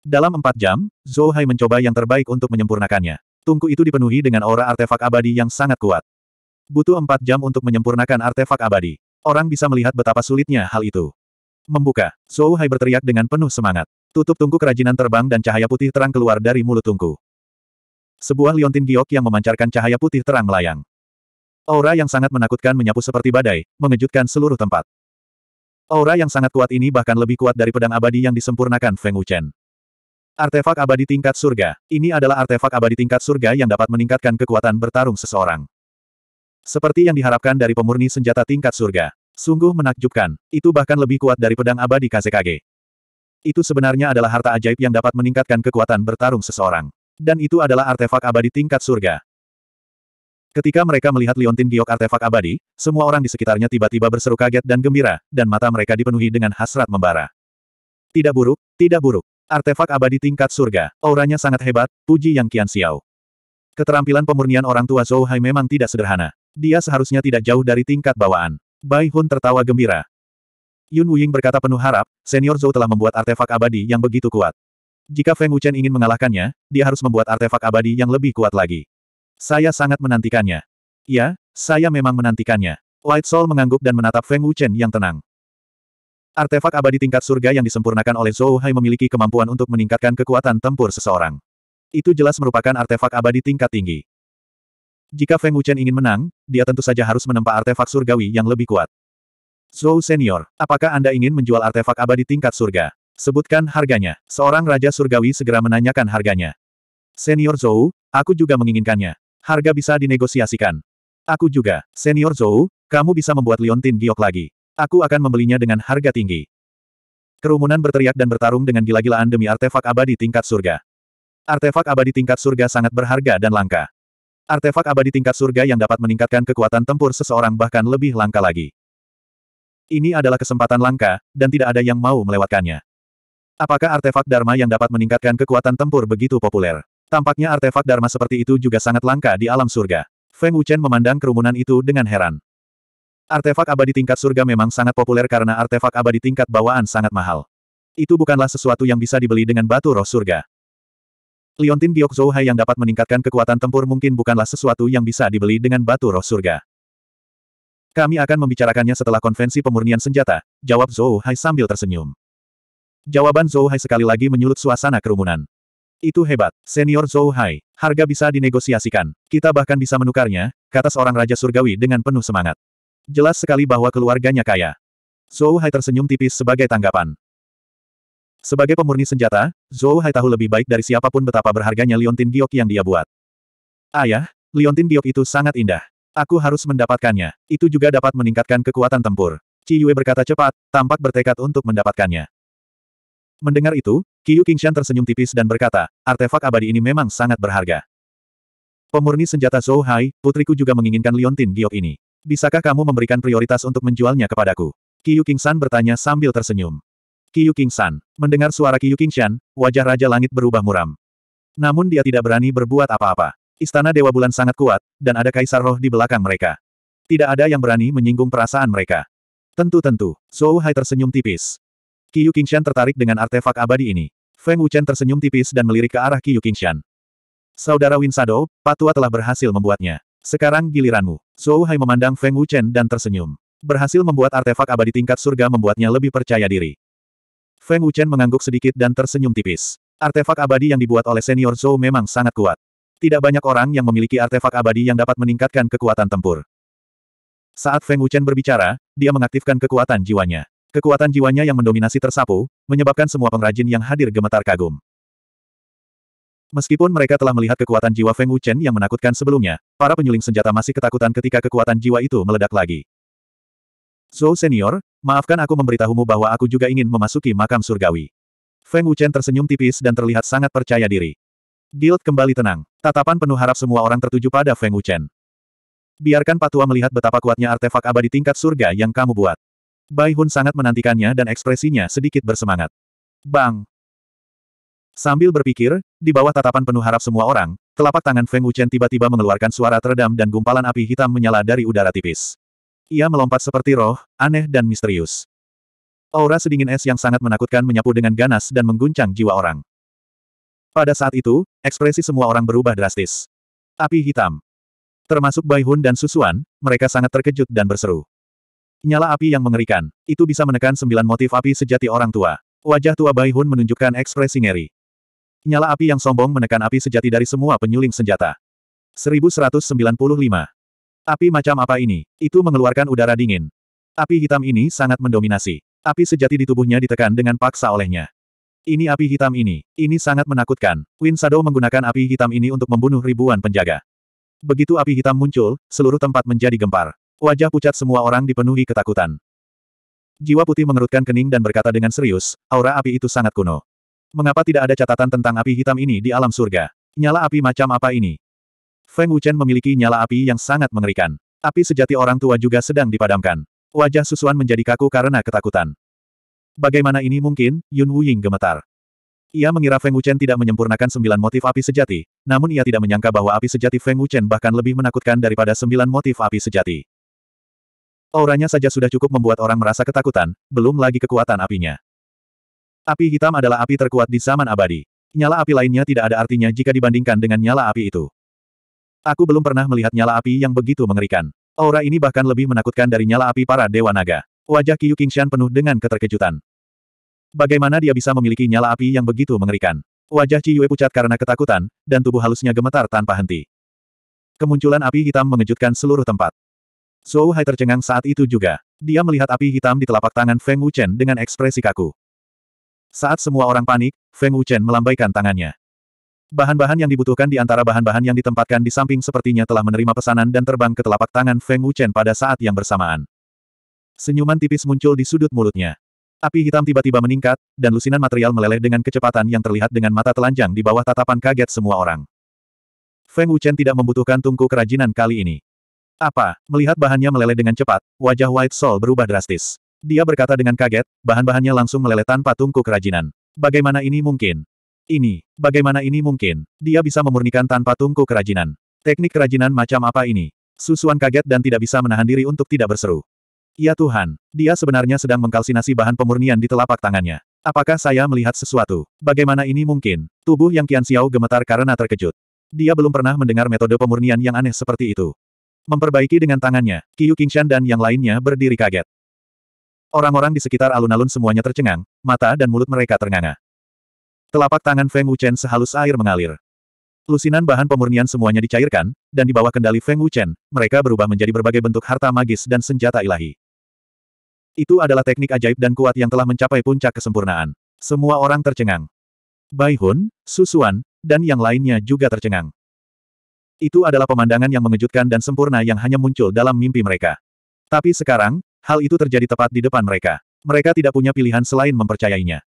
Dalam empat jam, Zhou Hai mencoba yang terbaik untuk menyempurnakannya. Tungku itu dipenuhi dengan aura artefak abadi yang sangat kuat. Butuh empat jam untuk menyempurnakan artefak abadi. Orang bisa melihat betapa sulitnya hal itu. Membuka, Zhou Hai berteriak dengan penuh semangat. Tutup tungku kerajinan terbang dan cahaya putih terang keluar dari mulut tungku. Sebuah liontin giok yang memancarkan cahaya putih terang melayang. Aura yang sangat menakutkan menyapu seperti badai, mengejutkan seluruh tempat. Aura yang sangat kuat ini bahkan lebih kuat dari pedang abadi yang disempurnakan Feng Wuchen. Artefak abadi tingkat surga. Ini adalah artefak abadi tingkat surga yang dapat meningkatkan kekuatan bertarung seseorang. Seperti yang diharapkan dari pemurni senjata tingkat surga. Sungguh menakjubkan. Itu bahkan lebih kuat dari pedang abadi Kazekage. Itu sebenarnya adalah harta ajaib yang dapat meningkatkan kekuatan bertarung seseorang. Dan itu adalah artefak abadi tingkat surga. Ketika mereka melihat Liontin Giok artefak abadi, semua orang di sekitarnya tiba-tiba berseru kaget dan gembira, dan mata mereka dipenuhi dengan hasrat membara. Tidak buruk, tidak buruk. Artefak abadi tingkat surga, auranya sangat hebat, puji Yang kian siau. Keterampilan pemurnian orang tua Zhou Hai memang tidak sederhana. Dia seharusnya tidak jauh dari tingkat bawaan. Bai Hun tertawa gembira. Yun Wuying berkata penuh harap, senior Zhou telah membuat artefak abadi yang begitu kuat. Jika Feng Wuchen ingin mengalahkannya, dia harus membuat artefak abadi yang lebih kuat lagi. Saya sangat menantikannya. Ya, saya memang menantikannya. White Soul mengangguk dan menatap Feng Wuchen yang tenang. Artefak abadi tingkat surga yang disempurnakan oleh Zhou Hai memiliki kemampuan untuk meningkatkan kekuatan tempur seseorang. Itu jelas merupakan artefak abadi tingkat tinggi. Jika Feng Wuchen ingin menang, dia tentu saja harus menempa artefak surgawi yang lebih kuat. Zhou Senior, apakah Anda ingin menjual artefak abadi tingkat surga? Sebutkan harganya. Seorang Raja Surgawi segera menanyakan harganya. Senior Zhou, aku juga menginginkannya. Harga bisa dinegosiasikan. Aku juga. Senior Zhou, kamu bisa membuat Liontin giok lagi. Aku akan membelinya dengan harga tinggi. Kerumunan berteriak dan bertarung dengan gila-gilaan demi artefak abadi tingkat surga. Artefak abadi tingkat surga sangat berharga dan langka. Artefak abadi tingkat surga yang dapat meningkatkan kekuatan tempur seseorang bahkan lebih langka lagi. Ini adalah kesempatan langka, dan tidak ada yang mau melewatkannya. Apakah artefak Dharma yang dapat meningkatkan kekuatan tempur begitu populer? Tampaknya artefak Dharma seperti itu juga sangat langka di alam surga. Feng Wuchen memandang kerumunan itu dengan heran. Artefak abadi tingkat surga memang sangat populer karena artefak abadi tingkat bawaan sangat mahal. Itu bukanlah sesuatu yang bisa dibeli dengan batu roh surga. Liontin Giok Zouhai yang dapat meningkatkan kekuatan tempur mungkin bukanlah sesuatu yang bisa dibeli dengan batu roh surga. Kami akan membicarakannya setelah konvensi pemurnian senjata, jawab Zhou Hai sambil tersenyum. Jawaban Zhou Hai sekali lagi menyulut suasana kerumunan. Itu hebat, senior Zhou Hai. Harga bisa dinegosiasikan. Kita bahkan bisa menukarnya, kata seorang Raja Surgawi dengan penuh semangat. Jelas sekali bahwa keluarganya kaya. Zhou Hai tersenyum tipis sebagai tanggapan. Sebagai pemurni senjata, Zhou Hai tahu lebih baik dari siapapun betapa berharganya liontin giok yang dia buat. Ayah, liontin giok itu sangat indah. Aku harus mendapatkannya. Itu juga dapat meningkatkan kekuatan tempur. Qi Yue berkata cepat, tampak bertekad untuk mendapatkannya. Mendengar itu, Qiu Qingshan tersenyum tipis dan berkata, artefak abadi ini memang sangat berharga. Pemurni senjata Zhou Hai, putriku juga menginginkan liontin giok ini. Bisakah kamu memberikan prioritas untuk menjualnya kepadaku? Qiu Qingshan bertanya sambil tersenyum. Qiu Qingshan, mendengar suara Qiu Qingshan, wajah Raja Langit berubah muram. Namun dia tidak berani berbuat apa-apa. Istana Dewa Bulan sangat kuat, dan ada kaisar roh di belakang mereka. Tidak ada yang berani menyinggung perasaan mereka. Tentu-tentu, Zhou Hai tersenyum tipis. Qiu Qingshan tertarik dengan artefak abadi ini. Feng Wuchen tersenyum tipis dan melirik ke arah Qiu Qingshan. Saudara Winsado, Patua telah berhasil membuatnya. Sekarang giliranmu. Zhou Hai memandang Feng Wuchen dan tersenyum. Berhasil membuat artefak abadi tingkat surga membuatnya lebih percaya diri. Feng Wuchen mengangguk sedikit dan tersenyum tipis. Artefak abadi yang dibuat oleh senior Zhou memang sangat kuat. Tidak banyak orang yang memiliki artefak abadi yang dapat meningkatkan kekuatan tempur. Saat Feng Wuchen berbicara, dia mengaktifkan kekuatan jiwanya. Kekuatan jiwanya yang mendominasi tersapu, menyebabkan semua pengrajin yang hadir gemetar kagum. Meskipun mereka telah melihat kekuatan jiwa Feng Wuchen yang menakutkan sebelumnya, para penyuling senjata masih ketakutan ketika kekuatan jiwa itu meledak lagi. So Senior, maafkan aku memberitahumu bahwa aku juga ingin memasuki makam surgawi. Feng Wuchen tersenyum tipis dan terlihat sangat percaya diri. Guild kembali tenang. Tatapan penuh harap semua orang tertuju pada Feng Wuchen. Biarkan Patua melihat betapa kuatnya artefak abadi tingkat surga yang kamu buat. Bai Hun sangat menantikannya dan ekspresinya sedikit bersemangat. Bang! Sambil berpikir, di bawah tatapan penuh harap semua orang, telapak tangan Feng Wuchen tiba-tiba mengeluarkan suara teredam dan gumpalan api hitam menyala dari udara tipis. Ia melompat seperti roh, aneh dan misterius. Aura sedingin es yang sangat menakutkan menyapu dengan ganas dan mengguncang jiwa orang. Pada saat itu, ekspresi semua orang berubah drastis. Api hitam. Termasuk Bai Hun dan Susuan, mereka sangat terkejut dan berseru. Nyala api yang mengerikan, itu bisa menekan sembilan motif api sejati orang tua. Wajah tua Bai Hun menunjukkan ekspresi ngeri. Nyala api yang sombong menekan api sejati dari semua penyuling senjata. 1195. Api macam apa ini? Itu mengeluarkan udara dingin. Api hitam ini sangat mendominasi. Api sejati di tubuhnya ditekan dengan paksa olehnya. Ini api hitam ini. Ini sangat menakutkan. Win Shadow menggunakan api hitam ini untuk membunuh ribuan penjaga. Begitu api hitam muncul, seluruh tempat menjadi gempar. Wajah pucat semua orang dipenuhi ketakutan. Jiwa putih mengerutkan kening dan berkata dengan serius, aura api itu sangat kuno. Mengapa tidak ada catatan tentang api hitam ini di alam surga? Nyala api macam apa ini? Feng Wuchen memiliki nyala api yang sangat mengerikan. Api sejati orang tua juga sedang dipadamkan. Wajah Susuan menjadi kaku karena ketakutan. Bagaimana ini mungkin? Yun Wuying gemetar. Ia mengira Feng Wuchen tidak menyempurnakan sembilan motif api sejati, namun ia tidak menyangka bahwa api sejati Feng Wuchen bahkan lebih menakutkan daripada sembilan motif api sejati. Auranya saja sudah cukup membuat orang merasa ketakutan, belum lagi kekuatan apinya. Api hitam adalah api terkuat di zaman abadi. Nyala api lainnya tidak ada artinya jika dibandingkan dengan nyala api itu. Aku belum pernah melihat nyala api yang begitu mengerikan. Aura ini bahkan lebih menakutkan dari nyala api para dewa naga. Wajah Qiu Qingshan penuh dengan keterkejutan. Bagaimana dia bisa memiliki nyala api yang begitu mengerikan? Wajah Ci Yue pucat karena ketakutan, dan tubuh halusnya gemetar tanpa henti. Kemunculan api hitam mengejutkan seluruh tempat. Zhou Hai tercengang saat itu juga. Dia melihat api hitam di telapak tangan Feng Wuchen dengan ekspresi kaku. Saat semua orang panik, Feng Wuchen melambaikan tangannya. Bahan-bahan yang dibutuhkan di antara bahan-bahan yang ditempatkan di samping sepertinya telah menerima pesanan dan terbang ke telapak tangan Feng Wuchen pada saat yang bersamaan. Senyuman tipis muncul di sudut mulutnya. Api hitam tiba-tiba meningkat, dan lusinan material meleleh dengan kecepatan yang terlihat dengan mata telanjang di bawah tatapan kaget semua orang. Feng Wuchen tidak membutuhkan tungku kerajinan kali ini. Apa? Melihat bahannya meleleh dengan cepat, wajah White Soul berubah drastis. Dia berkata dengan kaget, bahan-bahannya langsung meleleh tanpa tungku kerajinan. Bagaimana ini mungkin? Ini, bagaimana ini mungkin? Dia bisa memurnikan tanpa tungku kerajinan. Teknik kerajinan macam apa ini? Susuan kaget dan tidak bisa menahan diri untuk tidak berseru. Ya Tuhan, dia sebenarnya sedang mengkalsinasi bahan pemurnian di telapak tangannya. Apakah saya melihat sesuatu? Bagaimana ini mungkin? Tubuh yang kian siau gemetar karena terkejut. Dia belum pernah mendengar metode pemurnian yang aneh seperti itu. Memperbaiki dengan tangannya, Qiu Qingshan dan yang lainnya berdiri kaget. Orang-orang di sekitar alun-alun semuanya tercengang, mata dan mulut mereka ternganga. Telapak tangan Feng Wuchen sehalus air mengalir. Lusinan bahan pemurnian semuanya dicairkan, dan di bawah kendali Feng Wuchen, mereka berubah menjadi berbagai bentuk harta magis dan senjata ilahi. Itu adalah teknik ajaib dan kuat yang telah mencapai puncak kesempurnaan. Semua orang tercengang. Bai Hun, Susuan, dan yang lainnya juga tercengang. Itu adalah pemandangan yang mengejutkan dan sempurna yang hanya muncul dalam mimpi mereka. Tapi sekarang, hal itu terjadi tepat di depan mereka. Mereka tidak punya pilihan selain mempercayainya.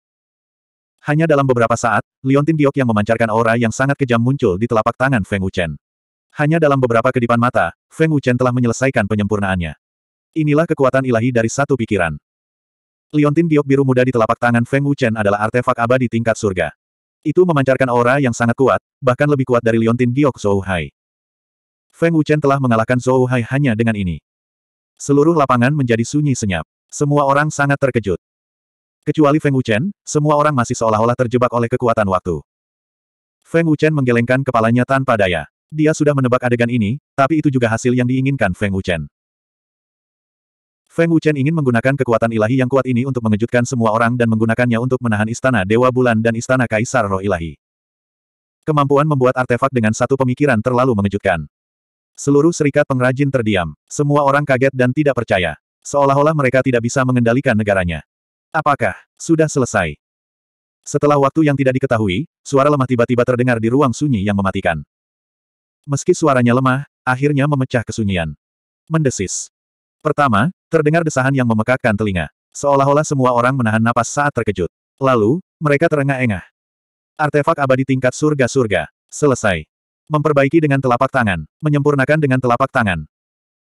Hanya dalam beberapa saat, Liontin Giok yang memancarkan aura yang sangat kejam muncul di telapak tangan Feng Wuchen. Hanya dalam beberapa kedipan mata, Feng Wuchen telah menyelesaikan penyempurnaannya. Inilah kekuatan ilahi dari satu pikiran. Liontin giok biru muda di telapak tangan Feng Wuchen adalah artefak abadi tingkat surga. Itu memancarkan aura yang sangat kuat, bahkan lebih kuat dari liontin giok Zhou Hai. Feng Wuchen telah mengalahkan Zhou Hai hanya dengan ini. Seluruh lapangan menjadi sunyi senyap. Semua orang sangat terkejut. Kecuali Feng Wuchen, semua orang masih seolah-olah terjebak oleh kekuatan waktu. Feng Wuchen menggelengkan kepalanya tanpa daya. Dia sudah menebak adegan ini, tapi itu juga hasil yang diinginkan Feng Wuchen. Feng Wuchen ingin menggunakan kekuatan ilahi yang kuat ini untuk mengejutkan semua orang dan menggunakannya untuk menahan istana Dewa Bulan dan istana Kaisar Roh Ilahi. Kemampuan membuat artefak dengan satu pemikiran terlalu mengejutkan. Seluruh serikat pengrajin terdiam. Semua orang kaget dan tidak percaya. Seolah-olah mereka tidak bisa mengendalikan negaranya. Apakah sudah selesai? Setelah waktu yang tidak diketahui, suara lemah tiba-tiba terdengar di ruang sunyi yang mematikan. Meski suaranya lemah, akhirnya memecah kesunyian. Mendesis. Pertama, Terdengar desahan yang memekakkan telinga. Seolah-olah semua orang menahan napas saat terkejut. Lalu, mereka terengah-engah. Artefak abadi tingkat surga-surga. Selesai. Memperbaiki dengan telapak tangan. Menyempurnakan dengan telapak tangan.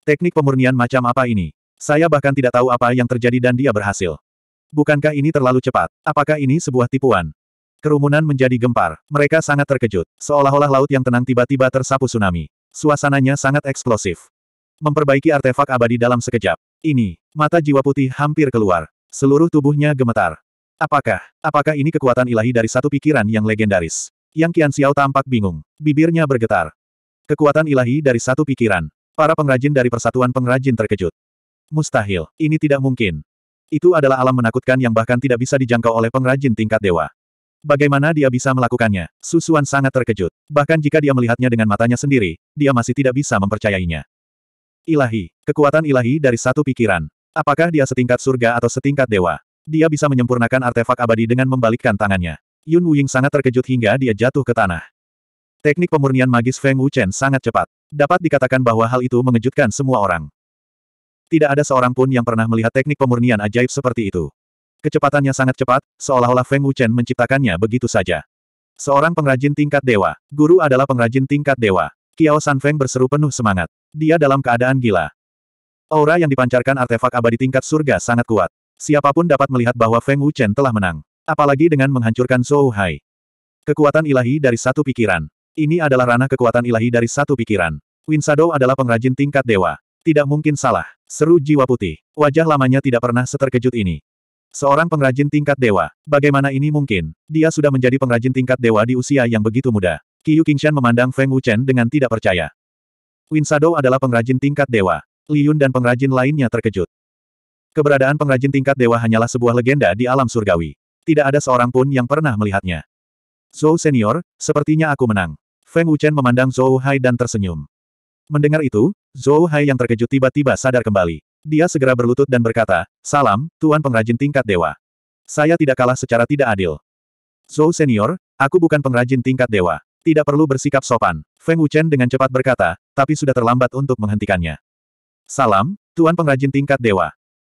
Teknik pemurnian macam apa ini? Saya bahkan tidak tahu apa yang terjadi dan dia berhasil. Bukankah ini terlalu cepat? Apakah ini sebuah tipuan? Kerumunan menjadi gempar. Mereka sangat terkejut. Seolah-olah laut yang tenang tiba-tiba tersapu tsunami. Suasananya sangat eksplosif. Memperbaiki artefak abadi dalam sekejap. Ini, mata jiwa putih hampir keluar. Seluruh tubuhnya gemetar. Apakah, apakah ini kekuatan ilahi dari satu pikiran yang legendaris? Yang Kian Xiao tampak bingung. Bibirnya bergetar. Kekuatan ilahi dari satu pikiran. Para pengrajin dari persatuan pengrajin terkejut. Mustahil, ini tidak mungkin. Itu adalah alam menakutkan yang bahkan tidak bisa dijangkau oleh pengrajin tingkat dewa. Bagaimana dia bisa melakukannya? Susuan sangat terkejut. Bahkan jika dia melihatnya dengan matanya sendiri, dia masih tidak bisa mempercayainya. Ilahi. Kekuatan ilahi dari satu pikiran. Apakah dia setingkat surga atau setingkat dewa? Dia bisa menyempurnakan artefak abadi dengan membalikkan tangannya. Yun Wuying sangat terkejut hingga dia jatuh ke tanah. Teknik pemurnian magis Feng Wuchen sangat cepat. Dapat dikatakan bahwa hal itu mengejutkan semua orang. Tidak ada seorang pun yang pernah melihat teknik pemurnian ajaib seperti itu. Kecepatannya sangat cepat, seolah-olah Feng Wuchen menciptakannya begitu saja. Seorang pengrajin tingkat dewa. Guru adalah pengrajin tingkat dewa. Kiao San Feng berseru penuh semangat. Dia dalam keadaan gila. Aura yang dipancarkan artefak abadi tingkat surga sangat kuat. Siapapun dapat melihat bahwa Feng Wuchen telah menang. Apalagi dengan menghancurkan Zhou Hai. Kekuatan ilahi dari satu pikiran. Ini adalah ranah kekuatan ilahi dari satu pikiran. Winsado adalah pengrajin tingkat dewa. Tidak mungkin salah. Seru jiwa putih. Wajah lamanya tidak pernah seterkejut ini. Seorang pengrajin tingkat dewa. Bagaimana ini mungkin? Dia sudah menjadi pengrajin tingkat dewa di usia yang begitu muda. Qiu Qingshan memandang Feng Wuchen dengan tidak percaya. Queen adalah pengrajin tingkat dewa. Liun dan pengrajin lainnya terkejut. Keberadaan pengrajin tingkat dewa hanyalah sebuah legenda di alam surgawi. Tidak ada seorang pun yang pernah melihatnya. Zhou senior, sepertinya aku menang. Feng Wuchen memandang Zhou Hai dan tersenyum. Mendengar itu, Zhou Hai yang terkejut tiba-tiba sadar kembali. Dia segera berlutut dan berkata, Salam, Tuan pengrajin tingkat dewa. Saya tidak kalah secara tidak adil. Zhou senior, aku bukan pengrajin tingkat dewa. Tidak perlu bersikap sopan. Feng Wuchen dengan cepat berkata, tapi sudah terlambat untuk menghentikannya. Salam, Tuan Pengrajin Tingkat Dewa.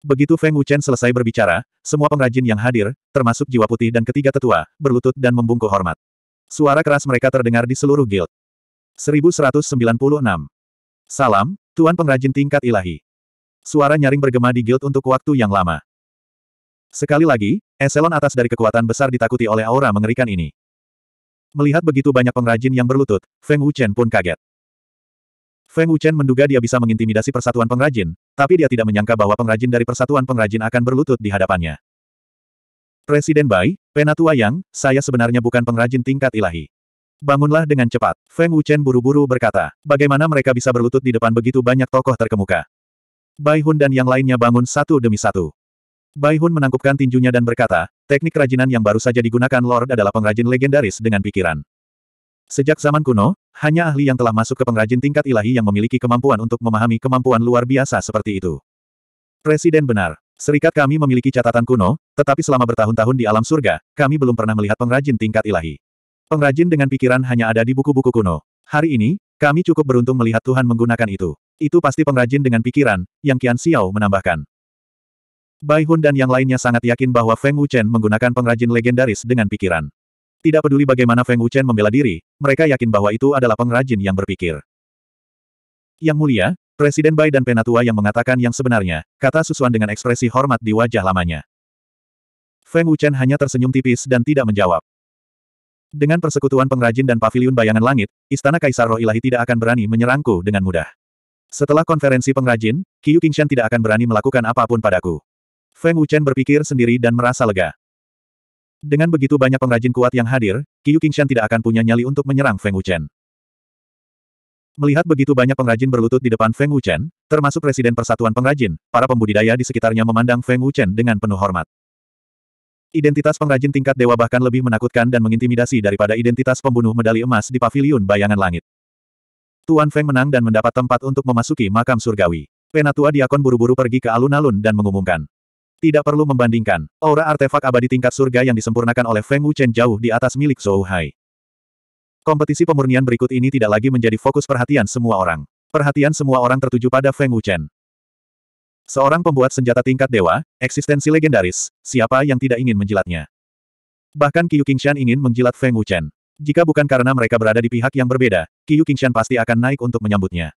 Begitu Feng Wuchen selesai berbicara, semua pengrajin yang hadir, termasuk Jiwa Putih dan ketiga tetua, berlutut dan membungkuk hormat. Suara keras mereka terdengar di seluruh guild. 1196. Salam, Tuan Pengrajin Tingkat Ilahi. Suara nyaring bergema di guild untuk waktu yang lama. Sekali lagi, eselon atas dari kekuatan besar ditakuti oleh aura mengerikan ini. Melihat begitu banyak pengrajin yang berlutut, Feng Wuchen pun kaget. Feng Wuchen menduga dia bisa mengintimidasi persatuan pengrajin, tapi dia tidak menyangka bahwa pengrajin dari persatuan pengrajin akan berlutut di hadapannya. Presiden Bai, Penatua Yang, saya sebenarnya bukan pengrajin tingkat ilahi. Bangunlah dengan cepat, Feng Wuchen buru-buru berkata, bagaimana mereka bisa berlutut di depan begitu banyak tokoh terkemuka. Bai Hun dan yang lainnya bangun satu demi satu. Bai Hun menangkupkan tinjunya dan berkata, teknik kerajinan yang baru saja digunakan Lord adalah pengrajin legendaris dengan pikiran. Sejak zaman kuno, hanya ahli yang telah masuk ke pengrajin tingkat ilahi yang memiliki kemampuan untuk memahami kemampuan luar biasa seperti itu. Presiden benar. Serikat kami memiliki catatan kuno, tetapi selama bertahun-tahun di alam surga, kami belum pernah melihat pengrajin tingkat ilahi. Pengrajin dengan pikiran hanya ada di buku-buku kuno. Hari ini, kami cukup beruntung melihat Tuhan menggunakan itu. Itu pasti pengrajin dengan pikiran, yang Qian Xiao menambahkan. Bai Hun dan yang lainnya sangat yakin bahwa Feng Wuchen menggunakan pengrajin legendaris dengan pikiran. Tidak peduli bagaimana Feng Wuchen membela diri, mereka yakin bahwa itu adalah pengrajin yang berpikir. Yang mulia, Presiden Bai dan Penatua yang mengatakan yang sebenarnya, kata Susuan dengan ekspresi hormat di wajah lamanya. Feng Wuchen hanya tersenyum tipis dan tidak menjawab. Dengan persekutuan pengrajin dan paviliun bayangan langit, Istana Kaisar Roh Ilahi tidak akan berani menyerangku dengan mudah. Setelah konferensi pengrajin, Qiu Qingshan tidak akan berani melakukan apapun padaku. Feng Wuchen berpikir sendiri dan merasa lega. Dengan begitu banyak pengrajin kuat yang hadir, Qiu Qingshan tidak akan punya nyali untuk menyerang Feng Wuchen. Melihat begitu banyak pengrajin berlutut di depan Feng Wuchen, termasuk Presiden Persatuan Pengrajin, para pembudidaya di sekitarnya memandang Feng Wuchen dengan penuh hormat. Identitas pengrajin tingkat dewa bahkan lebih menakutkan dan mengintimidasi daripada identitas pembunuh medali emas di paviliun bayangan langit. Tuan Feng menang dan mendapat tempat untuk memasuki makam surgawi. Penatua Diakon buru-buru pergi ke alun-alun dan mengumumkan. Tidak perlu membandingkan, aura artefak abadi tingkat surga yang disempurnakan oleh Feng Wuchen jauh di atas milik Zhou Hai. Kompetisi pemurnian berikut ini tidak lagi menjadi fokus perhatian semua orang. Perhatian semua orang tertuju pada Feng Wuchen. Seorang pembuat senjata tingkat dewa, eksistensi legendaris, siapa yang tidak ingin menjilatnya? Bahkan Qiu Qingshan ingin menjilat Feng Wuchen. Jika bukan karena mereka berada di pihak yang berbeda, Qiu Qingshan pasti akan naik untuk menyambutnya.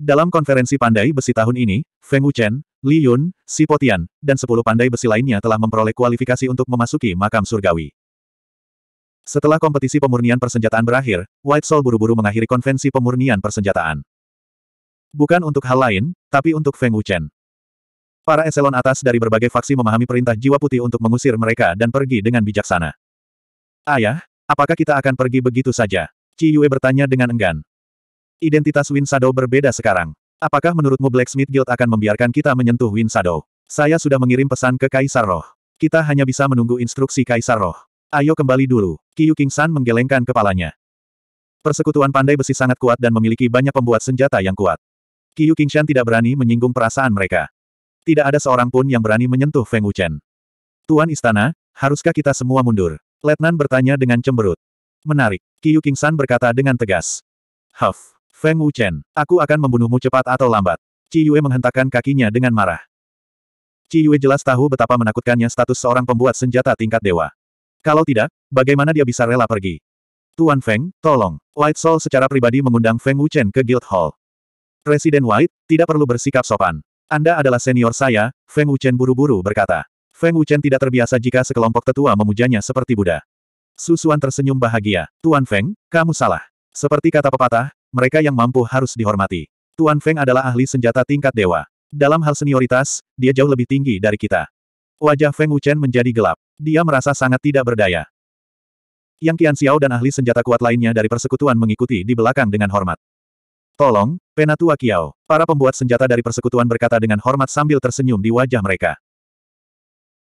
Dalam konferensi pandai besi tahun ini, Feng Wuchen, Li Yun, Si Potian, dan sepuluh pandai besi lainnya telah memperoleh kualifikasi untuk memasuki makam surgawi. Setelah kompetisi pemurnian persenjataan berakhir, White Soul buru-buru mengakhiri konvensi pemurnian persenjataan. Bukan untuk hal lain, tapi untuk Feng Wuchen. Para eselon atas dari berbagai faksi memahami perintah jiwa putih untuk mengusir mereka dan pergi dengan bijaksana. Ayah, apakah kita akan pergi begitu saja? Ci Yue bertanya dengan enggan. Identitas Win Sado berbeda sekarang. Apakah menurutmu Blacksmith Guild akan membiarkan kita menyentuh Wind Shadow? Saya sudah mengirim pesan ke Kaisar Roh. Kita hanya bisa menunggu instruksi Kaisar Roh. Ayo kembali dulu. Kiyu Kingsan menggelengkan kepalanya. Persekutuan pandai besi sangat kuat dan memiliki banyak pembuat senjata yang kuat. Kiyu Kingshan tidak berani menyinggung perasaan mereka. Tidak ada seorang pun yang berani menyentuh Feng Wuchen. Tuan Istana, haruskah kita semua mundur? Letnan bertanya dengan cemberut. Menarik, Kiyu Kingsan berkata dengan tegas. Huff. Feng Wuchen, aku akan membunuhmu cepat atau lambat. Ci Yue menghentakkan kakinya dengan marah. Ci Yue jelas tahu betapa menakutkannya status seorang pembuat senjata tingkat dewa. Kalau tidak, bagaimana dia bisa rela pergi? Tuan Feng, tolong. White Soul secara pribadi mengundang Feng Wuchen ke Guild Hall. Presiden White, tidak perlu bersikap sopan. Anda adalah senior saya, Feng Wuchen buru-buru berkata. Feng Wuchen tidak terbiasa jika sekelompok tetua memujanya seperti Buddha. Susuan tersenyum bahagia. Tuan Feng, kamu salah. Seperti kata pepatah, mereka yang mampu harus dihormati. Tuan Feng adalah ahli senjata tingkat dewa. Dalam hal senioritas, dia jauh lebih tinggi dari kita. Wajah Feng Wuchen menjadi gelap. Dia merasa sangat tidak berdaya. Yang Qian Xiao dan ahli senjata kuat lainnya dari persekutuan mengikuti di belakang dengan hormat. Tolong, Penatua Qiao. Para pembuat senjata dari persekutuan berkata dengan hormat sambil tersenyum di wajah mereka.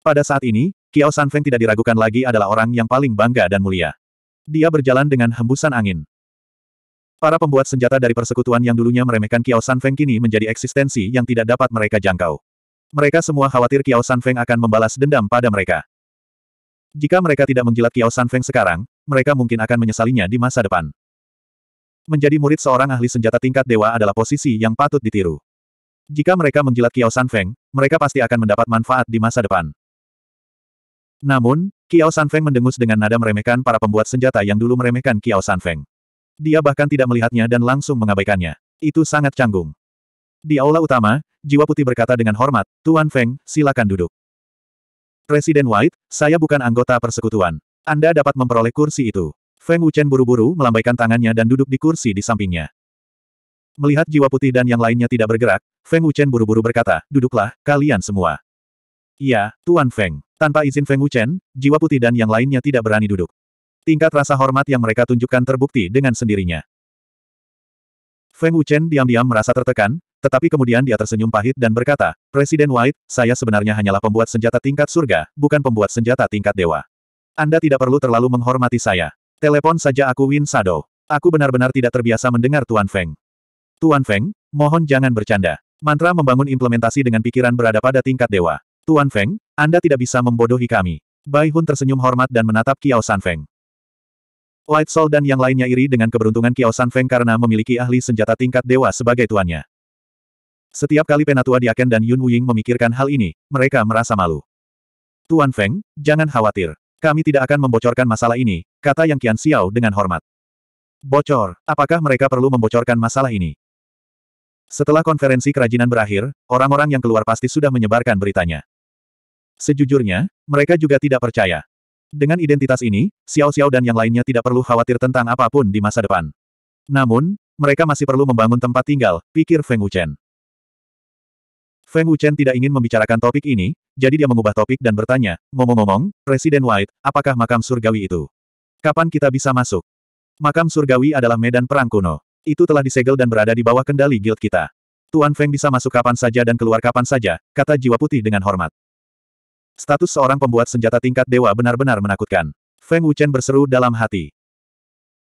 Pada saat ini, Qiao Feng tidak diragukan lagi adalah orang yang paling bangga dan mulia. Dia berjalan dengan hembusan angin. Para pembuat senjata dari persekutuan yang dulunya meremehkan Kiao San Feng kini menjadi eksistensi yang tidak dapat mereka jangkau. Mereka semua khawatir Kiao San Feng akan membalas dendam pada mereka. Jika mereka tidak menjilat Kiao San Feng sekarang, mereka mungkin akan menyesalinya di masa depan. Menjadi murid seorang ahli senjata tingkat dewa adalah posisi yang patut ditiru. Jika mereka menjilat Kiao San Feng, mereka pasti akan mendapat manfaat di masa depan. Namun, Kiao San Feng mendengus dengan nada meremehkan para pembuat senjata yang dulu meremehkan Kiao San Feng. Dia bahkan tidak melihatnya dan langsung mengabaikannya. Itu sangat canggung. Di aula utama, Jiwa Putih berkata dengan hormat, Tuan Feng, silakan duduk. Presiden White, saya bukan anggota persekutuan. Anda dapat memperoleh kursi itu. Feng Wuchen buru-buru melambaikan tangannya dan duduk di kursi di sampingnya. Melihat Jiwa Putih dan yang lainnya tidak bergerak, Feng Wuchen buru-buru berkata, duduklah, kalian semua. Iya, Tuan Feng. Tanpa izin Feng Wuchen, Jiwa Putih dan yang lainnya tidak berani duduk. Tingkat rasa hormat yang mereka tunjukkan terbukti dengan sendirinya. Feng Wuchen diam-diam merasa tertekan, tetapi kemudian dia tersenyum pahit dan berkata, Presiden White, saya sebenarnya hanyalah pembuat senjata tingkat surga, bukan pembuat senjata tingkat dewa. Anda tidak perlu terlalu menghormati saya. Telepon saja aku Win Sado. Aku benar-benar tidak terbiasa mendengar Tuan Feng. Tuan Feng, mohon jangan bercanda. Mantra membangun implementasi dengan pikiran berada pada tingkat dewa. Tuan Feng, Anda tidak bisa membodohi kami. Bai Hun tersenyum hormat dan menatap Kiao San Feng. Light Soul dan yang lainnya iri dengan keberuntungan Kiao San Feng karena memiliki ahli senjata tingkat dewa sebagai tuannya. Setiap kali Penatua Diaken dan Yun Wuying memikirkan hal ini, mereka merasa malu. Tuan Feng, jangan khawatir. Kami tidak akan membocorkan masalah ini, kata Yang Qian Xiao dengan hormat. Bocor, apakah mereka perlu membocorkan masalah ini? Setelah konferensi kerajinan berakhir, orang-orang yang keluar pasti sudah menyebarkan beritanya. Sejujurnya, mereka juga tidak percaya. Dengan identitas ini, Xiao Xiao dan yang lainnya tidak perlu khawatir tentang apapun di masa depan. Namun, mereka masih perlu membangun tempat tinggal, pikir Feng Wuchen. Feng Wuchen tidak ingin membicarakan topik ini, jadi dia mengubah topik dan bertanya, ngomong-ngomong, Presiden White, apakah makam surgawi itu? Kapan kita bisa masuk? Makam surgawi adalah medan perang kuno. Itu telah disegel dan berada di bawah kendali guild kita. Tuan Feng bisa masuk kapan saja dan keluar kapan saja, kata Jiwa Putih dengan hormat. Status seorang pembuat senjata tingkat dewa benar-benar menakutkan. Feng Wuchen berseru dalam hati.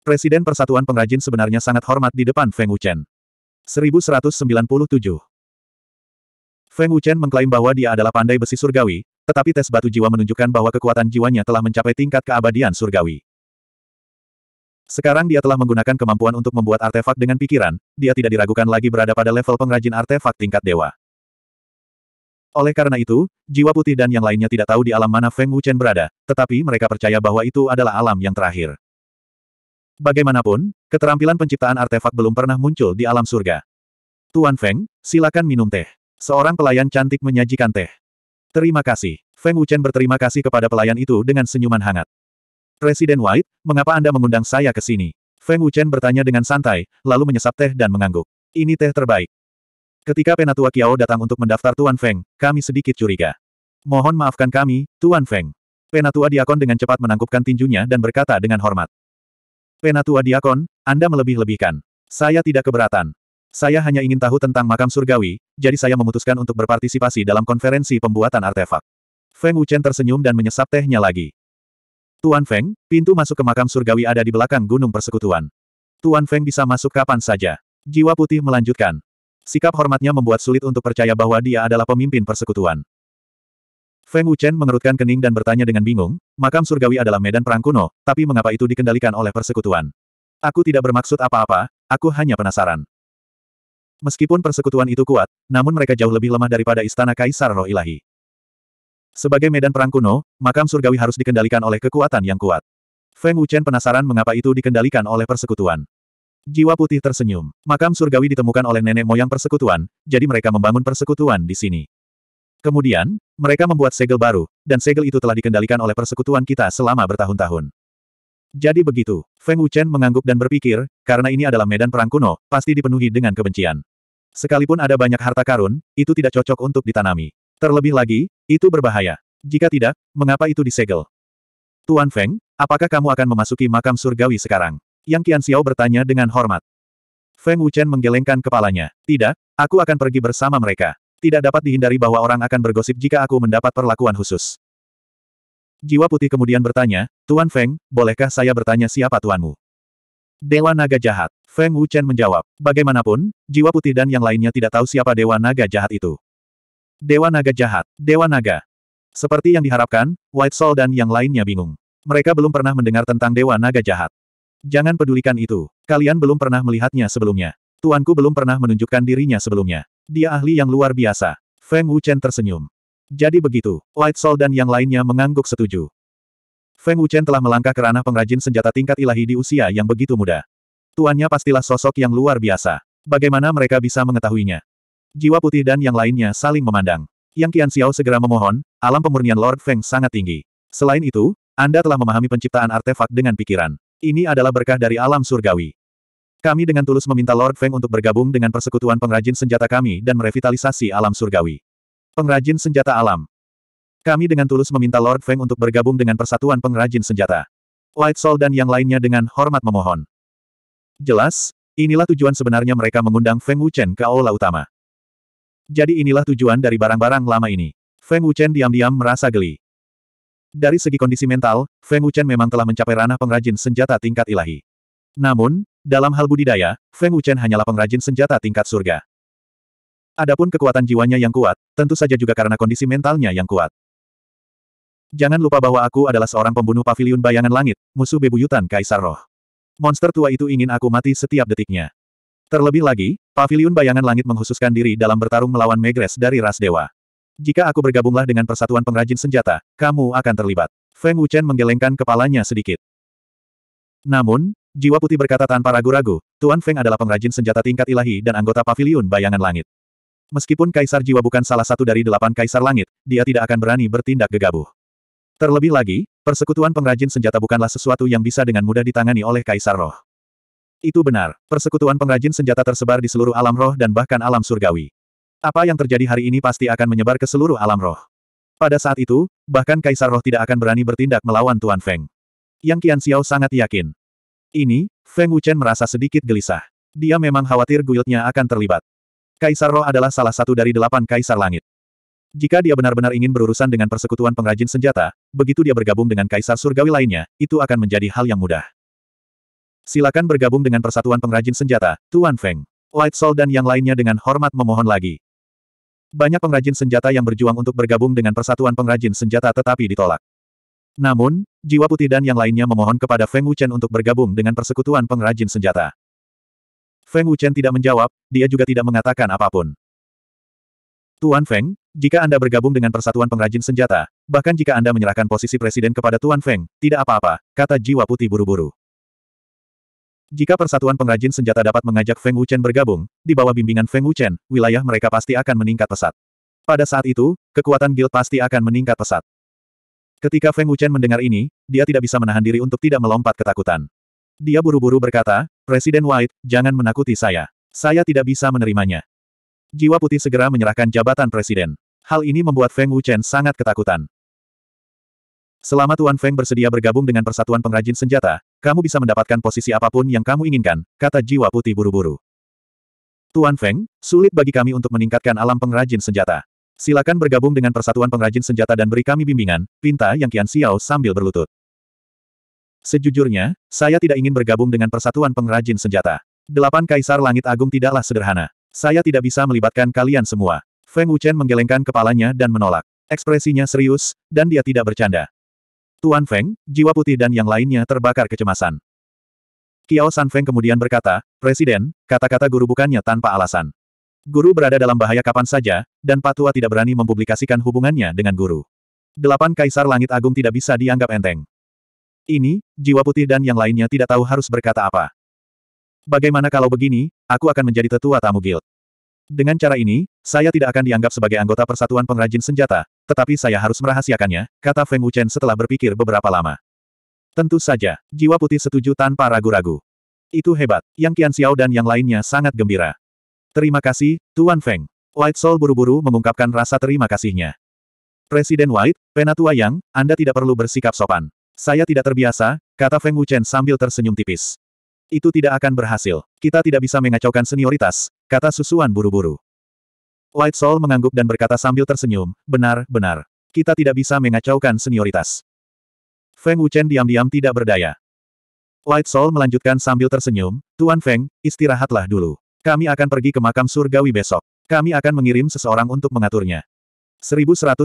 Presiden Persatuan Pengrajin sebenarnya sangat hormat di depan Feng Wuchen. 1197 Feng Wuchen mengklaim bahwa dia adalah pandai besi surgawi, tetapi tes batu jiwa menunjukkan bahwa kekuatan jiwanya telah mencapai tingkat keabadian surgawi. Sekarang dia telah menggunakan kemampuan untuk membuat artefak dengan pikiran, dia tidak diragukan lagi berada pada level pengrajin artefak tingkat dewa. Oleh karena itu, jiwa putih dan yang lainnya tidak tahu di alam mana Feng Wuchen berada, tetapi mereka percaya bahwa itu adalah alam yang terakhir. Bagaimanapun, keterampilan penciptaan artefak belum pernah muncul di alam surga. Tuan Feng, silakan minum teh. Seorang pelayan cantik menyajikan teh. Terima kasih. Feng Wuchen berterima kasih kepada pelayan itu dengan senyuman hangat. Presiden White, mengapa Anda mengundang saya ke sini? Feng Wuchen bertanya dengan santai, lalu menyesap teh dan mengangguk. Ini teh terbaik. Ketika Penatua Kiao datang untuk mendaftar Tuan Feng, kami sedikit curiga. Mohon maafkan kami, Tuan Feng. Penatua Diakon dengan cepat menangkupkan tinjunya dan berkata dengan hormat. Penatua Diakon, Anda melebih-lebihkan. Saya tidak keberatan. Saya hanya ingin tahu tentang makam surgawi, jadi saya memutuskan untuk berpartisipasi dalam konferensi pembuatan artefak. Feng Wuchen tersenyum dan menyesap tehnya lagi. Tuan Feng, pintu masuk ke makam surgawi ada di belakang Gunung Persekutuan. Tuan Feng bisa masuk kapan saja. Jiwa Putih melanjutkan. Sikap hormatnya membuat sulit untuk percaya bahwa dia adalah pemimpin persekutuan. Feng Wuchen mengerutkan kening dan bertanya dengan bingung, makam surgawi adalah medan perang kuno, tapi mengapa itu dikendalikan oleh persekutuan? Aku tidak bermaksud apa-apa, aku hanya penasaran. Meskipun persekutuan itu kuat, namun mereka jauh lebih lemah daripada istana Kaisar Roh Ilahi. Sebagai medan perang kuno, makam surgawi harus dikendalikan oleh kekuatan yang kuat. Feng Wuchen penasaran mengapa itu dikendalikan oleh persekutuan. Jiwa putih tersenyum. Makam surgawi ditemukan oleh nenek moyang persekutuan, jadi mereka membangun persekutuan di sini. Kemudian, mereka membuat segel baru, dan segel itu telah dikendalikan oleh persekutuan kita selama bertahun-tahun. Jadi begitu, Feng Wuchen mengangguk dan berpikir, karena ini adalah medan perang kuno, pasti dipenuhi dengan kebencian. Sekalipun ada banyak harta karun, itu tidak cocok untuk ditanami. Terlebih lagi, itu berbahaya. Jika tidak, mengapa itu disegel? Tuan Feng, apakah kamu akan memasuki makam surgawi sekarang? Yang Qian Xiao bertanya dengan hormat. Feng Wuchen menggelengkan kepalanya. Tidak, aku akan pergi bersama mereka. Tidak dapat dihindari bahwa orang akan bergosip jika aku mendapat perlakuan khusus. Jiwa putih kemudian bertanya, Tuan Feng, bolehkah saya bertanya siapa tuanmu? Dewa Naga Jahat. Feng Wuchen menjawab, bagaimanapun, Jiwa Putih dan yang lainnya tidak tahu siapa Dewa Naga Jahat itu. Dewa Naga Jahat, Dewa Naga. Seperti yang diharapkan, White Soul dan yang lainnya bingung. Mereka belum pernah mendengar tentang Dewa Naga Jahat. Jangan pedulikan itu. Kalian belum pernah melihatnya sebelumnya. Tuanku belum pernah menunjukkan dirinya sebelumnya. Dia ahli yang luar biasa. Feng Wuchen tersenyum. Jadi begitu, White Soul dan yang lainnya mengangguk setuju. Feng Wuchen telah melangkah ke ranah pengrajin senjata tingkat ilahi di usia yang begitu muda. Tuannya pastilah sosok yang luar biasa. Bagaimana mereka bisa mengetahuinya? Jiwa putih dan yang lainnya saling memandang. Yang Qian Xiao segera memohon, alam pemurnian Lord Feng sangat tinggi. Selain itu, Anda telah memahami penciptaan artefak dengan pikiran. Ini adalah berkah dari alam surgawi. Kami dengan tulus meminta Lord Feng untuk bergabung dengan persekutuan pengrajin senjata kami dan merevitalisasi alam surgawi. Pengrajin senjata alam. Kami dengan tulus meminta Lord Feng untuk bergabung dengan persatuan pengrajin senjata. White Soul dan yang lainnya dengan hormat memohon. Jelas, inilah tujuan sebenarnya mereka mengundang Feng Wuchen ke aula utama. Jadi inilah tujuan dari barang-barang lama ini. Feng Wuchen diam-diam merasa geli. Dari segi kondisi mental, Feng Wuchen memang telah mencapai ranah pengrajin senjata tingkat ilahi. Namun, dalam hal budidaya, Feng Wuchen hanyalah pengrajin senjata tingkat surga. Adapun kekuatan jiwanya yang kuat, tentu saja juga karena kondisi mentalnya yang kuat. Jangan lupa bahwa aku adalah seorang pembunuh paviliun bayangan langit, musuh bebuyutan Kaisar Roh. Monster tua itu ingin aku mati setiap detiknya. Terlebih lagi, paviliun bayangan langit menghususkan diri dalam bertarung melawan Megres dari ras dewa. Jika aku bergabunglah dengan persatuan pengrajin senjata, kamu akan terlibat. Feng Wuchen menggelengkan kepalanya sedikit. Namun, Jiwa Putih berkata tanpa ragu-ragu, Tuan Feng adalah pengrajin senjata tingkat ilahi dan anggota paviliun bayangan langit. Meskipun Kaisar Jiwa bukan salah satu dari delapan Kaisar Langit, dia tidak akan berani bertindak gegabah. Terlebih lagi, persekutuan pengrajin senjata bukanlah sesuatu yang bisa dengan mudah ditangani oleh Kaisar Roh. Itu benar, persekutuan pengrajin senjata tersebar di seluruh alam roh dan bahkan alam surgawi. Apa yang terjadi hari ini pasti akan menyebar ke seluruh alam roh. Pada saat itu, bahkan Kaisar Roh tidak akan berani bertindak melawan Tuan Feng. Yang Qian Xiao sangat yakin. Ini, Feng Wuchen merasa sedikit gelisah. Dia memang khawatir guildnya akan terlibat. Kaisar Roh adalah salah satu dari delapan Kaisar Langit. Jika dia benar-benar ingin berurusan dengan persekutuan pengrajin senjata, begitu dia bergabung dengan kaisar surgawi lainnya, itu akan menjadi hal yang mudah. Silakan bergabung dengan persatuan pengrajin senjata, Tuan Feng. White Soul dan yang lainnya dengan hormat memohon lagi. Banyak pengrajin senjata yang berjuang untuk bergabung dengan Persatuan Pengrajin Senjata tetapi ditolak. Namun, Jiwa Putih dan yang lainnya memohon kepada Feng Wuchen untuk bergabung dengan Persekutuan Pengrajin Senjata. Feng Wuchen tidak menjawab, dia juga tidak mengatakan apapun. Tuan Feng, jika Anda bergabung dengan Persatuan Pengrajin Senjata, bahkan jika Anda menyerahkan posisi presiden kepada Tuan Feng, tidak apa-apa, kata Jiwa Putih buru-buru. Jika persatuan pengrajin senjata dapat mengajak Feng Wuchen bergabung, di bawah bimbingan Feng Wuchen, wilayah mereka pasti akan meningkat pesat. Pada saat itu, kekuatan guild pasti akan meningkat pesat. Ketika Feng Wuchen mendengar ini, dia tidak bisa menahan diri untuk tidak melompat ketakutan. Dia buru-buru berkata, Presiden White, jangan menakuti saya. Saya tidak bisa menerimanya. Jiwa putih segera menyerahkan jabatan presiden. Hal ini membuat Feng Wuchen sangat ketakutan. Selama Tuan Feng bersedia bergabung dengan Persatuan Pengrajin Senjata, kamu bisa mendapatkan posisi apapun yang kamu inginkan, kata Jiwa Putih buru-buru. Tuan Feng, sulit bagi kami untuk meningkatkan alam pengrajin senjata. Silakan bergabung dengan Persatuan Pengrajin Senjata dan beri kami bimbingan, pinta Yang Kian Xiao sambil berlutut. Sejujurnya, saya tidak ingin bergabung dengan Persatuan Pengrajin Senjata. Delapan Kaisar Langit Agung tidaklah sederhana. Saya tidak bisa melibatkan kalian semua. Feng Wuchen menggelengkan kepalanya dan menolak. Ekspresinya serius, dan dia tidak bercanda. Tuan Feng, jiwa putih dan yang lainnya terbakar kecemasan. Kiao San Feng kemudian berkata, Presiden, kata-kata guru bukannya tanpa alasan. Guru berada dalam bahaya kapan saja, dan Patua tidak berani mempublikasikan hubungannya dengan guru. Delapan Kaisar Langit Agung tidak bisa dianggap enteng. Ini, jiwa putih dan yang lainnya tidak tahu harus berkata apa. Bagaimana kalau begini, aku akan menjadi tetua tamu guild. Dengan cara ini, saya tidak akan dianggap sebagai anggota Persatuan Pengrajin Senjata, tetapi saya harus merahasiakannya, kata Feng Wuchen setelah berpikir beberapa lama. Tentu saja, jiwa putih setuju tanpa ragu-ragu. Itu hebat, Yang Qian Xiao dan yang lainnya sangat gembira. Terima kasih, Tuan Feng. White Soul buru-buru mengungkapkan rasa terima kasihnya. Presiden White, Penatua Yang, Anda tidak perlu bersikap sopan. Saya tidak terbiasa, kata Feng Wuchen sambil tersenyum tipis. Itu tidak akan berhasil. Kita tidak bisa mengacaukan senioritas, kata susuan buru-buru. White Soul mengangguk dan berkata sambil tersenyum, benar, benar. Kita tidak bisa mengacaukan senioritas. Feng Wuchen diam-diam tidak berdaya. White Soul melanjutkan sambil tersenyum, Tuan Feng, istirahatlah dulu. Kami akan pergi ke makam surgawi besok. Kami akan mengirim seseorang untuk mengaturnya. 1198.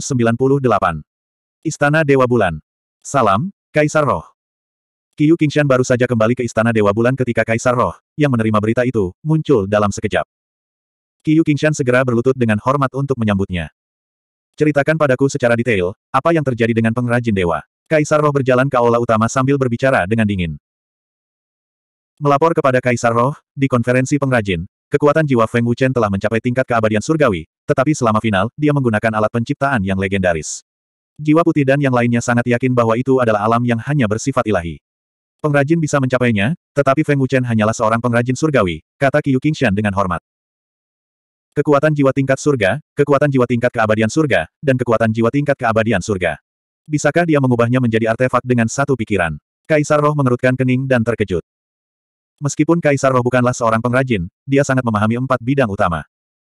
Istana Dewa Bulan. Salam, Kaisar Roh. Qiu Qingshan baru saja kembali ke Istana Dewa Bulan ketika Kaisar Roh, yang menerima berita itu, muncul dalam sekejap. Qiu Qingshan segera berlutut dengan hormat untuk menyambutnya. Ceritakan padaku secara detail, apa yang terjadi dengan pengrajin dewa. Kaisar Roh berjalan ke aula utama sambil berbicara dengan dingin. Melapor kepada Kaisar Roh, di konferensi pengrajin, kekuatan jiwa Feng Wuchen telah mencapai tingkat keabadian surgawi, tetapi selama final, dia menggunakan alat penciptaan yang legendaris. Jiwa putih dan yang lainnya sangat yakin bahwa itu adalah alam yang hanya bersifat ilahi. Pengrajin bisa mencapainya, tetapi Feng Wuchen hanyalah seorang pengrajin surgawi, kata Qiu Qingshan dengan hormat. Kekuatan jiwa tingkat surga, kekuatan jiwa tingkat keabadian surga, dan kekuatan jiwa tingkat keabadian surga. Bisakah dia mengubahnya menjadi artefak dengan satu pikiran? Kaisar Roh mengerutkan kening dan terkejut. Meskipun Kaisar Roh bukanlah seorang pengrajin, dia sangat memahami empat bidang utama.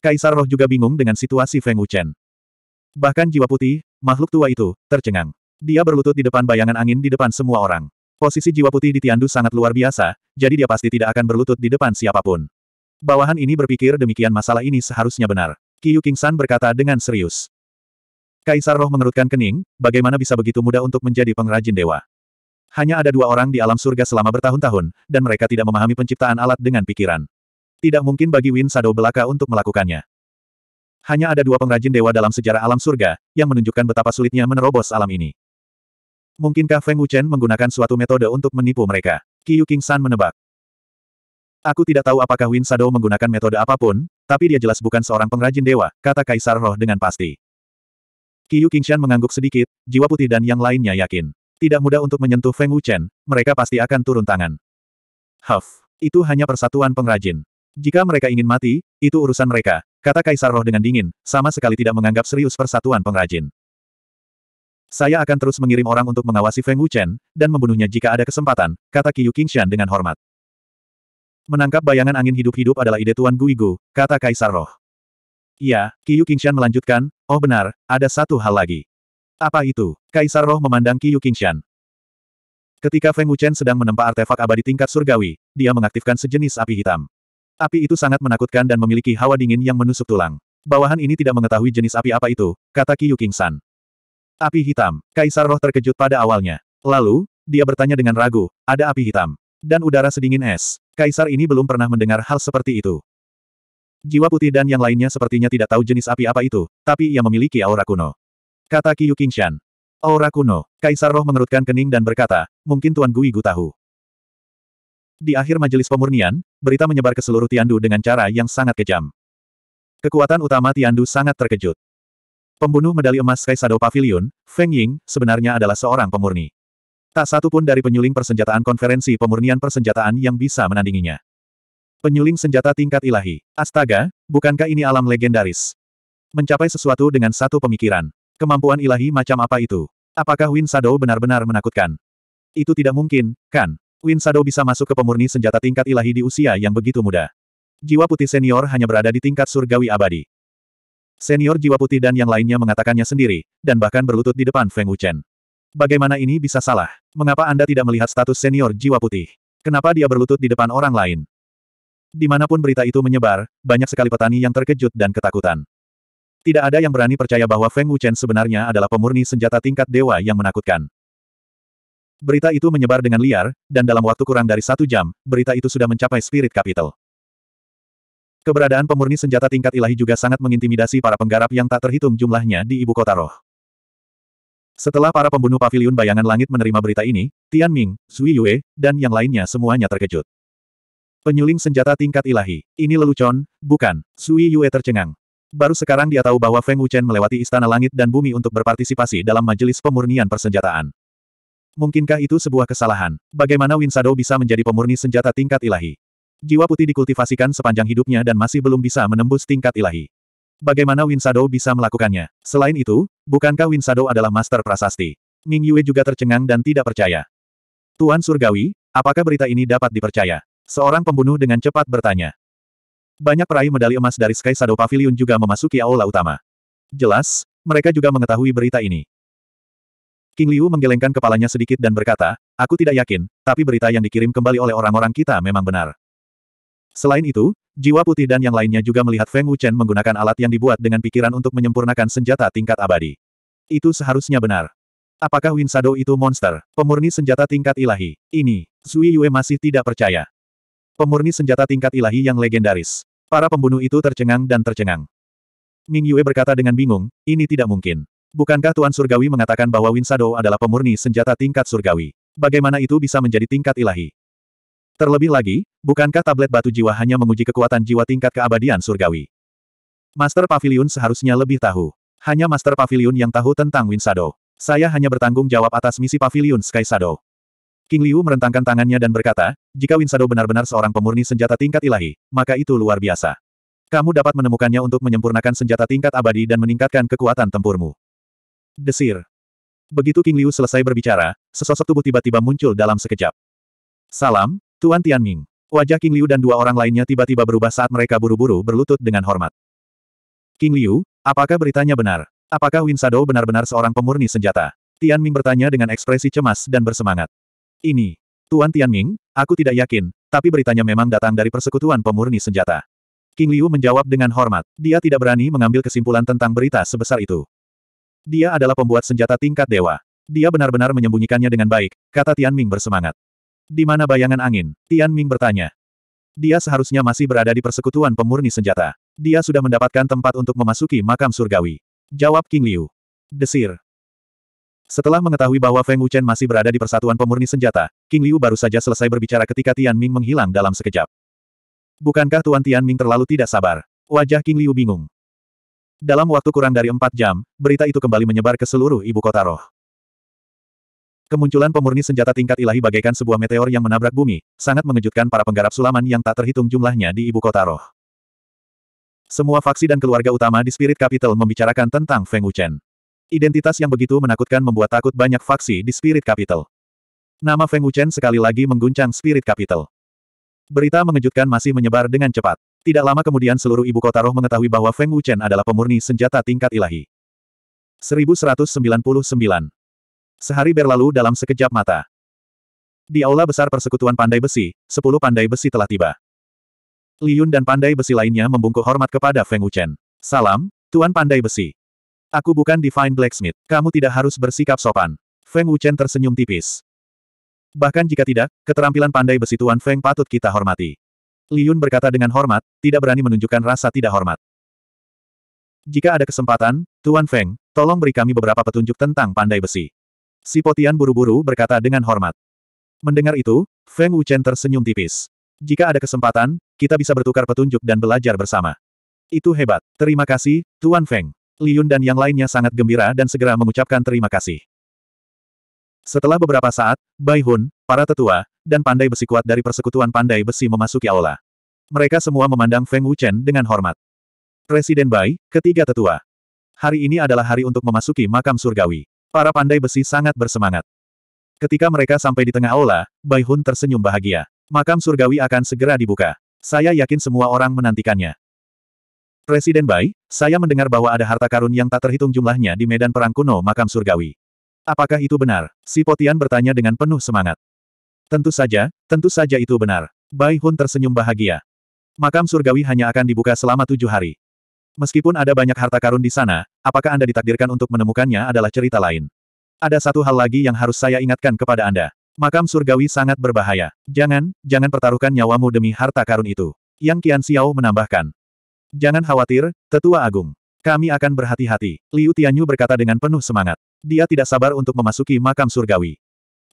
Kaisar Roh juga bingung dengan situasi Feng Wuchen. Bahkan jiwa putih, makhluk tua itu, tercengang. Dia berlutut di depan bayangan angin di depan semua orang. Posisi jiwa putih di Tiandu sangat luar biasa, jadi dia pasti tidak akan berlutut di depan siapapun. Bawahan ini berpikir demikian masalah ini seharusnya benar. Kiyu Kingsan berkata dengan serius. Kaisar Roh mengerutkan kening, bagaimana bisa begitu mudah untuk menjadi pengrajin dewa. Hanya ada dua orang di alam surga selama bertahun-tahun, dan mereka tidak memahami penciptaan alat dengan pikiran. Tidak mungkin bagi Win Shadow belaka untuk melakukannya. Hanya ada dua pengrajin dewa dalam sejarah alam surga, yang menunjukkan betapa sulitnya menerobos alam ini. Mungkinkah Feng Wuchen menggunakan suatu metode untuk menipu mereka? Qiu San menebak. Aku tidak tahu apakah Win Shadow menggunakan metode apapun, tapi dia jelas bukan seorang pengrajin dewa, kata Kaisar Roh dengan pasti. Qiu Qingshan mengangguk sedikit, jiwa putih dan yang lainnya yakin. Tidak mudah untuk menyentuh Feng Wuchen, mereka pasti akan turun tangan. Huff, itu hanya persatuan pengrajin. Jika mereka ingin mati, itu urusan mereka, kata Kaisar Roh dengan dingin, sama sekali tidak menganggap serius persatuan pengrajin. Saya akan terus mengirim orang untuk mengawasi Feng Wuchen, dan membunuhnya jika ada kesempatan, kata Qiyu Qingshan dengan hormat. Menangkap bayangan angin hidup-hidup adalah ide Tuan Guigu, kata Kaisar Roh. Iya, Qiyu Qingshan melanjutkan, oh benar, ada satu hal lagi. Apa itu? Kaisar Roh memandang Qiyu Qingshan. Ketika Feng Wuchen sedang menempa artefak abadi tingkat surgawi, dia mengaktifkan sejenis api hitam. Api itu sangat menakutkan dan memiliki hawa dingin yang menusuk tulang. Bawahan ini tidak mengetahui jenis api apa itu, kata Qiyu Qingshan. Api hitam. Kaisar roh terkejut pada awalnya. Lalu, dia bertanya dengan ragu, ada api hitam. Dan udara sedingin es. Kaisar ini belum pernah mendengar hal seperti itu. Jiwa putih dan yang lainnya sepertinya tidak tahu jenis api apa itu, tapi ia memiliki aura kuno. Kata Qiyu Qingshan. Aura kuno, Kaisar Roh mengerutkan kening dan berkata, mungkin Tuan Gui Gu tahu. Di akhir majelis pemurnian, berita menyebar ke seluruh Tiandu dengan cara yang sangat kejam. Kekuatan utama Tiandu sangat terkejut. Pembunuh medali emas Kaisado Pavilion, Feng Ying, sebenarnya adalah seorang pemurni. Tak satu pun dari penyuling persenjataan konferensi pemurnian persenjataan yang bisa menandinginya. Penyuling senjata tingkat ilahi. Astaga, bukankah ini alam legendaris? Mencapai sesuatu dengan satu pemikiran. Kemampuan ilahi macam apa itu? Apakah Win Sado benar-benar menakutkan? Itu tidak mungkin, kan? Win Sado bisa masuk ke pemurni senjata tingkat ilahi di usia yang begitu muda. Jiwa putih senior hanya berada di tingkat surgawi abadi. Senior Jiwa Putih dan yang lainnya mengatakannya sendiri, dan bahkan berlutut di depan Feng Wuchen. Bagaimana ini bisa salah? Mengapa Anda tidak melihat status senior Jiwa Putih? Kenapa dia berlutut di depan orang lain? Dimanapun berita itu menyebar, banyak sekali petani yang terkejut dan ketakutan. Tidak ada yang berani percaya bahwa Feng Wuchen sebenarnya adalah pemurni senjata tingkat dewa yang menakutkan. Berita itu menyebar dengan liar, dan dalam waktu kurang dari satu jam, berita itu sudah mencapai spirit capital. Keberadaan pemurni senjata tingkat ilahi juga sangat mengintimidasi para penggarap yang tak terhitung jumlahnya di ibu kota roh. Setelah para pembunuh pavilion bayangan langit menerima berita ini, Tian Ming, Zui Yue, dan yang lainnya semuanya terkejut. Penyuling senjata tingkat ilahi. Ini lelucon, bukan. Zui Yue tercengang. Baru sekarang dia tahu bahwa Feng Wuchen melewati istana langit dan bumi untuk berpartisipasi dalam majelis pemurnian persenjataan. Mungkinkah itu sebuah kesalahan? Bagaimana Winsado bisa menjadi pemurni senjata tingkat ilahi? Jiwa putih dikultivasikan sepanjang hidupnya dan masih belum bisa menembus tingkat ilahi. Bagaimana Win bisa melakukannya? Selain itu, bukankah Win adalah master prasasti? Ming Yue juga tercengang dan tidak percaya. Tuan Surgawi, apakah berita ini dapat dipercaya? Seorang pembunuh dengan cepat bertanya. Banyak peraih medali emas dari Sky Shadow Pavilion juga memasuki aula utama. Jelas, mereka juga mengetahui berita ini. King Liu menggelengkan kepalanya sedikit dan berkata, aku tidak yakin, tapi berita yang dikirim kembali oleh orang-orang kita memang benar. Selain itu, jiwa putih dan yang lainnya juga melihat Feng Wuchen menggunakan alat yang dibuat dengan pikiran untuk menyempurnakan senjata tingkat abadi. Itu seharusnya benar. Apakah Win itu monster, pemurni senjata tingkat ilahi? Ini, Zui Yue masih tidak percaya. Pemurni senjata tingkat ilahi yang legendaris. Para pembunuh itu tercengang dan tercengang. Ming Yue berkata dengan bingung, ini tidak mungkin. Bukankah Tuan Surgawi mengatakan bahwa Win adalah pemurni senjata tingkat surgawi? Bagaimana itu bisa menjadi tingkat ilahi? Terlebih lagi, bukankah tablet batu jiwa hanya menguji kekuatan jiwa tingkat keabadian surgawi? Master Pavilion seharusnya lebih tahu. Hanya Master Pavilion yang tahu tentang Winsado. Saya hanya bertanggung jawab atas misi Pavilion Sky Shadow. King Liu merentangkan tangannya dan berkata, jika Winsado benar-benar seorang pemurni senjata tingkat ilahi, maka itu luar biasa. Kamu dapat menemukannya untuk menyempurnakan senjata tingkat abadi dan meningkatkan kekuatan tempurmu. Desir. Begitu King Liu selesai berbicara, sesosok tubuh tiba-tiba muncul dalam sekejap. Salam, Tuan Tianming. Wajah King Liu dan dua orang lainnya tiba-tiba berubah saat mereka buru-buru berlutut dengan hormat. King Liu, apakah beritanya benar? Apakah Win Shadow benar-benar seorang pemurni senjata? Tianming bertanya dengan ekspresi cemas dan bersemangat. Ini, Tuan Tianming, aku tidak yakin, tapi beritanya memang datang dari persekutuan pemurni senjata. King Liu menjawab dengan hormat. Dia tidak berani mengambil kesimpulan tentang berita sebesar itu. Dia adalah pembuat senjata tingkat dewa. Dia benar-benar menyembunyikannya dengan baik, kata Tianming bersemangat. Di mana bayangan angin? Tian Ming bertanya. Dia seharusnya masih berada di persekutuan pemurni senjata. Dia sudah mendapatkan tempat untuk memasuki makam surgawi. Jawab King Liu. Desir. Setelah mengetahui bahwa Feng Wuchen masih berada di persatuan pemurni senjata, King Liu baru saja selesai berbicara ketika Tian Ming menghilang dalam sekejap. Bukankah Tuan Tian Ming terlalu tidak sabar? Wajah King Liu bingung. Dalam waktu kurang dari empat jam, berita itu kembali menyebar ke seluruh ibu kota roh. Kemunculan pemurni senjata tingkat ilahi bagaikan sebuah meteor yang menabrak bumi, sangat mengejutkan para penggarap sulaman yang tak terhitung jumlahnya di ibu kota roh. Semua faksi dan keluarga utama di Spirit Capital membicarakan tentang Feng Wuchen. Identitas yang begitu menakutkan membuat takut banyak faksi di Spirit Capital. Nama Feng Wuchen sekali lagi mengguncang Spirit Capital. Berita mengejutkan masih menyebar dengan cepat. Tidak lama kemudian seluruh ibu kota roh mengetahui bahwa Feng Wuchen adalah pemurni senjata tingkat ilahi. 1199 Sehari berlalu dalam sekejap mata. Di aula besar persekutuan pandai besi, sepuluh pandai besi telah tiba. liyun dan pandai besi lainnya membungkuk hormat kepada Feng Wuchen. Salam, Tuan Pandai Besi. Aku bukan Divine Blacksmith. Kamu tidak harus bersikap sopan. Feng Wuchen tersenyum tipis. Bahkan jika tidak, keterampilan pandai besi Tuan Feng patut kita hormati. liyun berkata dengan hormat, tidak berani menunjukkan rasa tidak hormat. Jika ada kesempatan, Tuan Feng, tolong beri kami beberapa petunjuk tentang pandai besi. Si Potian buru-buru berkata dengan hormat. Mendengar itu, Feng Wuchen tersenyum tipis. Jika ada kesempatan, kita bisa bertukar petunjuk dan belajar bersama. Itu hebat. Terima kasih, Tuan Feng. Liun dan yang lainnya sangat gembira dan segera mengucapkan terima kasih. Setelah beberapa saat, Bai Hun, para tetua, dan pandai besi kuat dari persekutuan pandai besi memasuki aula. Mereka semua memandang Feng Wuchen dengan hormat. Presiden Bai, ketiga tetua. Hari ini adalah hari untuk memasuki makam surgawi. Para pandai besi sangat bersemangat. Ketika mereka sampai di tengah aula, Bai Hun tersenyum bahagia. Makam surgawi akan segera dibuka. Saya yakin semua orang menantikannya. Presiden Bai, saya mendengar bahwa ada harta karun yang tak terhitung jumlahnya di medan perang kuno makam surgawi. Apakah itu benar? Si Potian bertanya dengan penuh semangat. Tentu saja, tentu saja itu benar. Bai Hun tersenyum bahagia. Makam surgawi hanya akan dibuka selama tujuh hari. Meskipun ada banyak harta karun di sana, Apakah Anda ditakdirkan untuk menemukannya adalah cerita lain. Ada satu hal lagi yang harus saya ingatkan kepada Anda. Makam surgawi sangat berbahaya. Jangan, jangan pertaruhkan nyawamu demi harta karun itu. Yang Qian Xiao menambahkan. Jangan khawatir, Tetua Agung. Kami akan berhati-hati. Liu Tianyu berkata dengan penuh semangat. Dia tidak sabar untuk memasuki makam surgawi.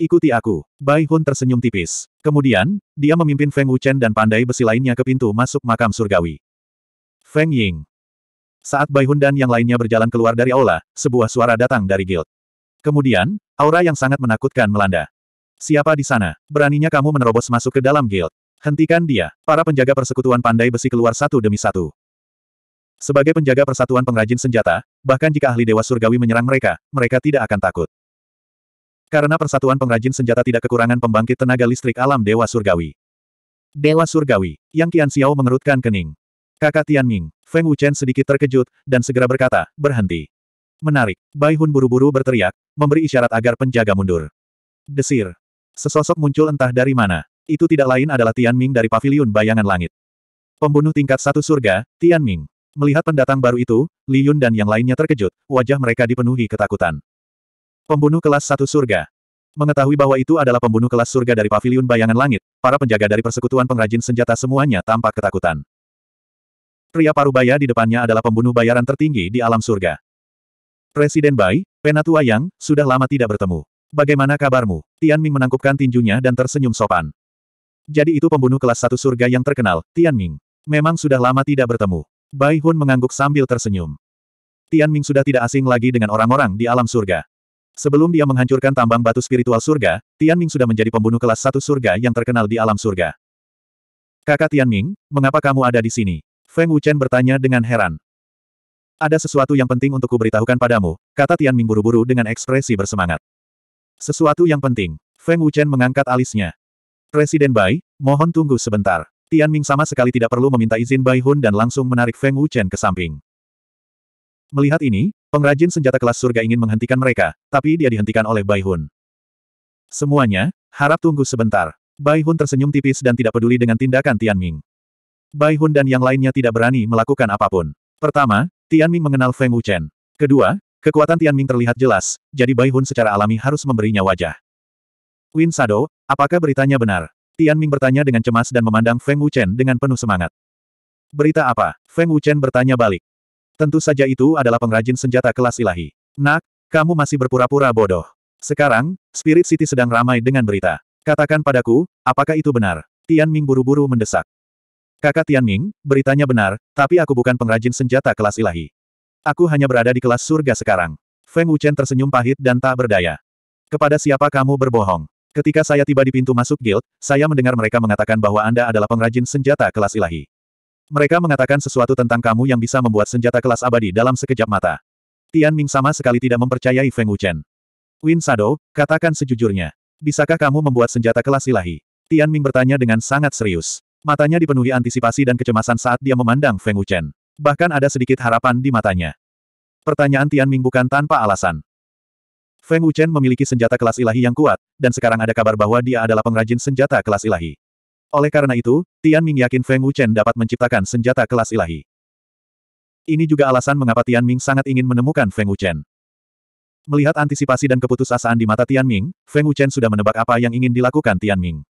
Ikuti aku. Bai Hun tersenyum tipis. Kemudian, dia memimpin Feng Wuchen dan pandai besi lainnya ke pintu masuk makam surgawi. Feng Ying. Saat Bai Hun dan yang lainnya berjalan keluar dari aula, sebuah suara datang dari guild. Kemudian, aura yang sangat menakutkan melanda. Siapa di sana? Beraninya kamu menerobos masuk ke dalam guild. Hentikan dia. Para penjaga persekutuan pandai besi keluar satu demi satu. Sebagai penjaga persatuan pengrajin senjata, bahkan jika ahli dewa surgawi menyerang mereka, mereka tidak akan takut. Karena persatuan pengrajin senjata tidak kekurangan pembangkit tenaga listrik alam dewa surgawi. Dewa surgawi, Yang Qian Xiao mengerutkan kening. Kakak Tianming, Feng Wuchen sedikit terkejut, dan segera berkata, berhenti. Menarik. Bai Hun buru-buru berteriak, memberi isyarat agar penjaga mundur. Desir. Sesosok muncul entah dari mana. Itu tidak lain adalah Tianming dari paviliun bayangan langit. Pembunuh tingkat satu surga, Tianming. Melihat pendatang baru itu, Li Yun dan yang lainnya terkejut, wajah mereka dipenuhi ketakutan. Pembunuh kelas satu surga, Mengetahui bahwa itu adalah pembunuh kelas surga dari paviliun bayangan langit, para penjaga dari persekutuan pengrajin senjata semuanya tampak ketakutan. Pria parubaya di depannya adalah pembunuh bayaran tertinggi di alam surga. Presiden Bai, Penatua Yang, sudah lama tidak bertemu. Bagaimana kabarmu? Tian Ming menangkupkan tinjunya dan tersenyum sopan. Jadi itu pembunuh kelas satu surga yang terkenal, Tian Ming. Memang sudah lama tidak bertemu. Bai Hun mengangguk sambil tersenyum. Tian Ming sudah tidak asing lagi dengan orang-orang di alam surga. Sebelum dia menghancurkan tambang batu spiritual surga, Tian Ming sudah menjadi pembunuh kelas satu surga yang terkenal di alam surga. Kakak Tian Ming, mengapa kamu ada di sini? Feng Wuchen bertanya dengan heran. Ada sesuatu yang penting untuk kuberitahukan padamu, kata Tian Ming buru-buru dengan ekspresi bersemangat. Sesuatu yang penting. Feng Wuchen mengangkat alisnya. Presiden Bai, mohon tunggu sebentar. Tian Ming sama sekali tidak perlu meminta izin Bai Hun dan langsung menarik Feng Wuchen ke samping. Melihat ini, pengrajin senjata kelas surga ingin menghentikan mereka, tapi dia dihentikan oleh Bai Hun. Semuanya, harap tunggu sebentar. Bai Hun tersenyum tipis dan tidak peduli dengan tindakan Tian Ming. Bai Hun dan yang lainnya tidak berani melakukan apapun. Pertama, Tian Ming mengenal Feng Wuchen. Kedua, kekuatan Tian Ming terlihat jelas, jadi Bai Hun secara alami harus memberinya wajah. Win Sado, apakah beritanya benar? Tian Ming bertanya dengan cemas dan memandang Feng Wuchen dengan penuh semangat. Berita apa? Feng Wuchen bertanya balik. Tentu saja itu adalah pengrajin senjata kelas ilahi. Nak, kamu masih berpura-pura bodoh. Sekarang, Spirit City sedang ramai dengan berita. Katakan padaku, apakah itu benar? Tian Ming buru-buru mendesak. Kakak Tianming, beritanya benar, tapi aku bukan pengrajin senjata kelas ilahi. Aku hanya berada di kelas surga sekarang. Feng Wuchen tersenyum pahit dan tak berdaya. Kepada siapa kamu berbohong? Ketika saya tiba di pintu masuk guild, saya mendengar mereka mengatakan bahwa Anda adalah pengrajin senjata kelas ilahi. Mereka mengatakan sesuatu tentang kamu yang bisa membuat senjata kelas abadi dalam sekejap mata. Tian Ming sama sekali tidak mempercayai Feng Wuchen. Win Sado, katakan sejujurnya. Bisakah kamu membuat senjata kelas ilahi? Tian Ming bertanya dengan sangat serius. Matanya dipenuhi antisipasi dan kecemasan saat dia memandang Feng Wuchen. Bahkan ada sedikit harapan di matanya. Pertanyaan Tian Ming bukan tanpa alasan. Feng Wuchen memiliki senjata kelas ilahi yang kuat, dan sekarang ada kabar bahwa dia adalah pengrajin senjata kelas ilahi. Oleh karena itu, Tian Ming yakin Feng Wuchen dapat menciptakan senjata kelas ilahi. Ini juga alasan mengapa Tian Ming sangat ingin menemukan Feng Wuchen. Melihat antisipasi dan keputusasaan di mata Tian Ming, Feng Wuchen sudah menebak apa yang ingin dilakukan Tian Ming.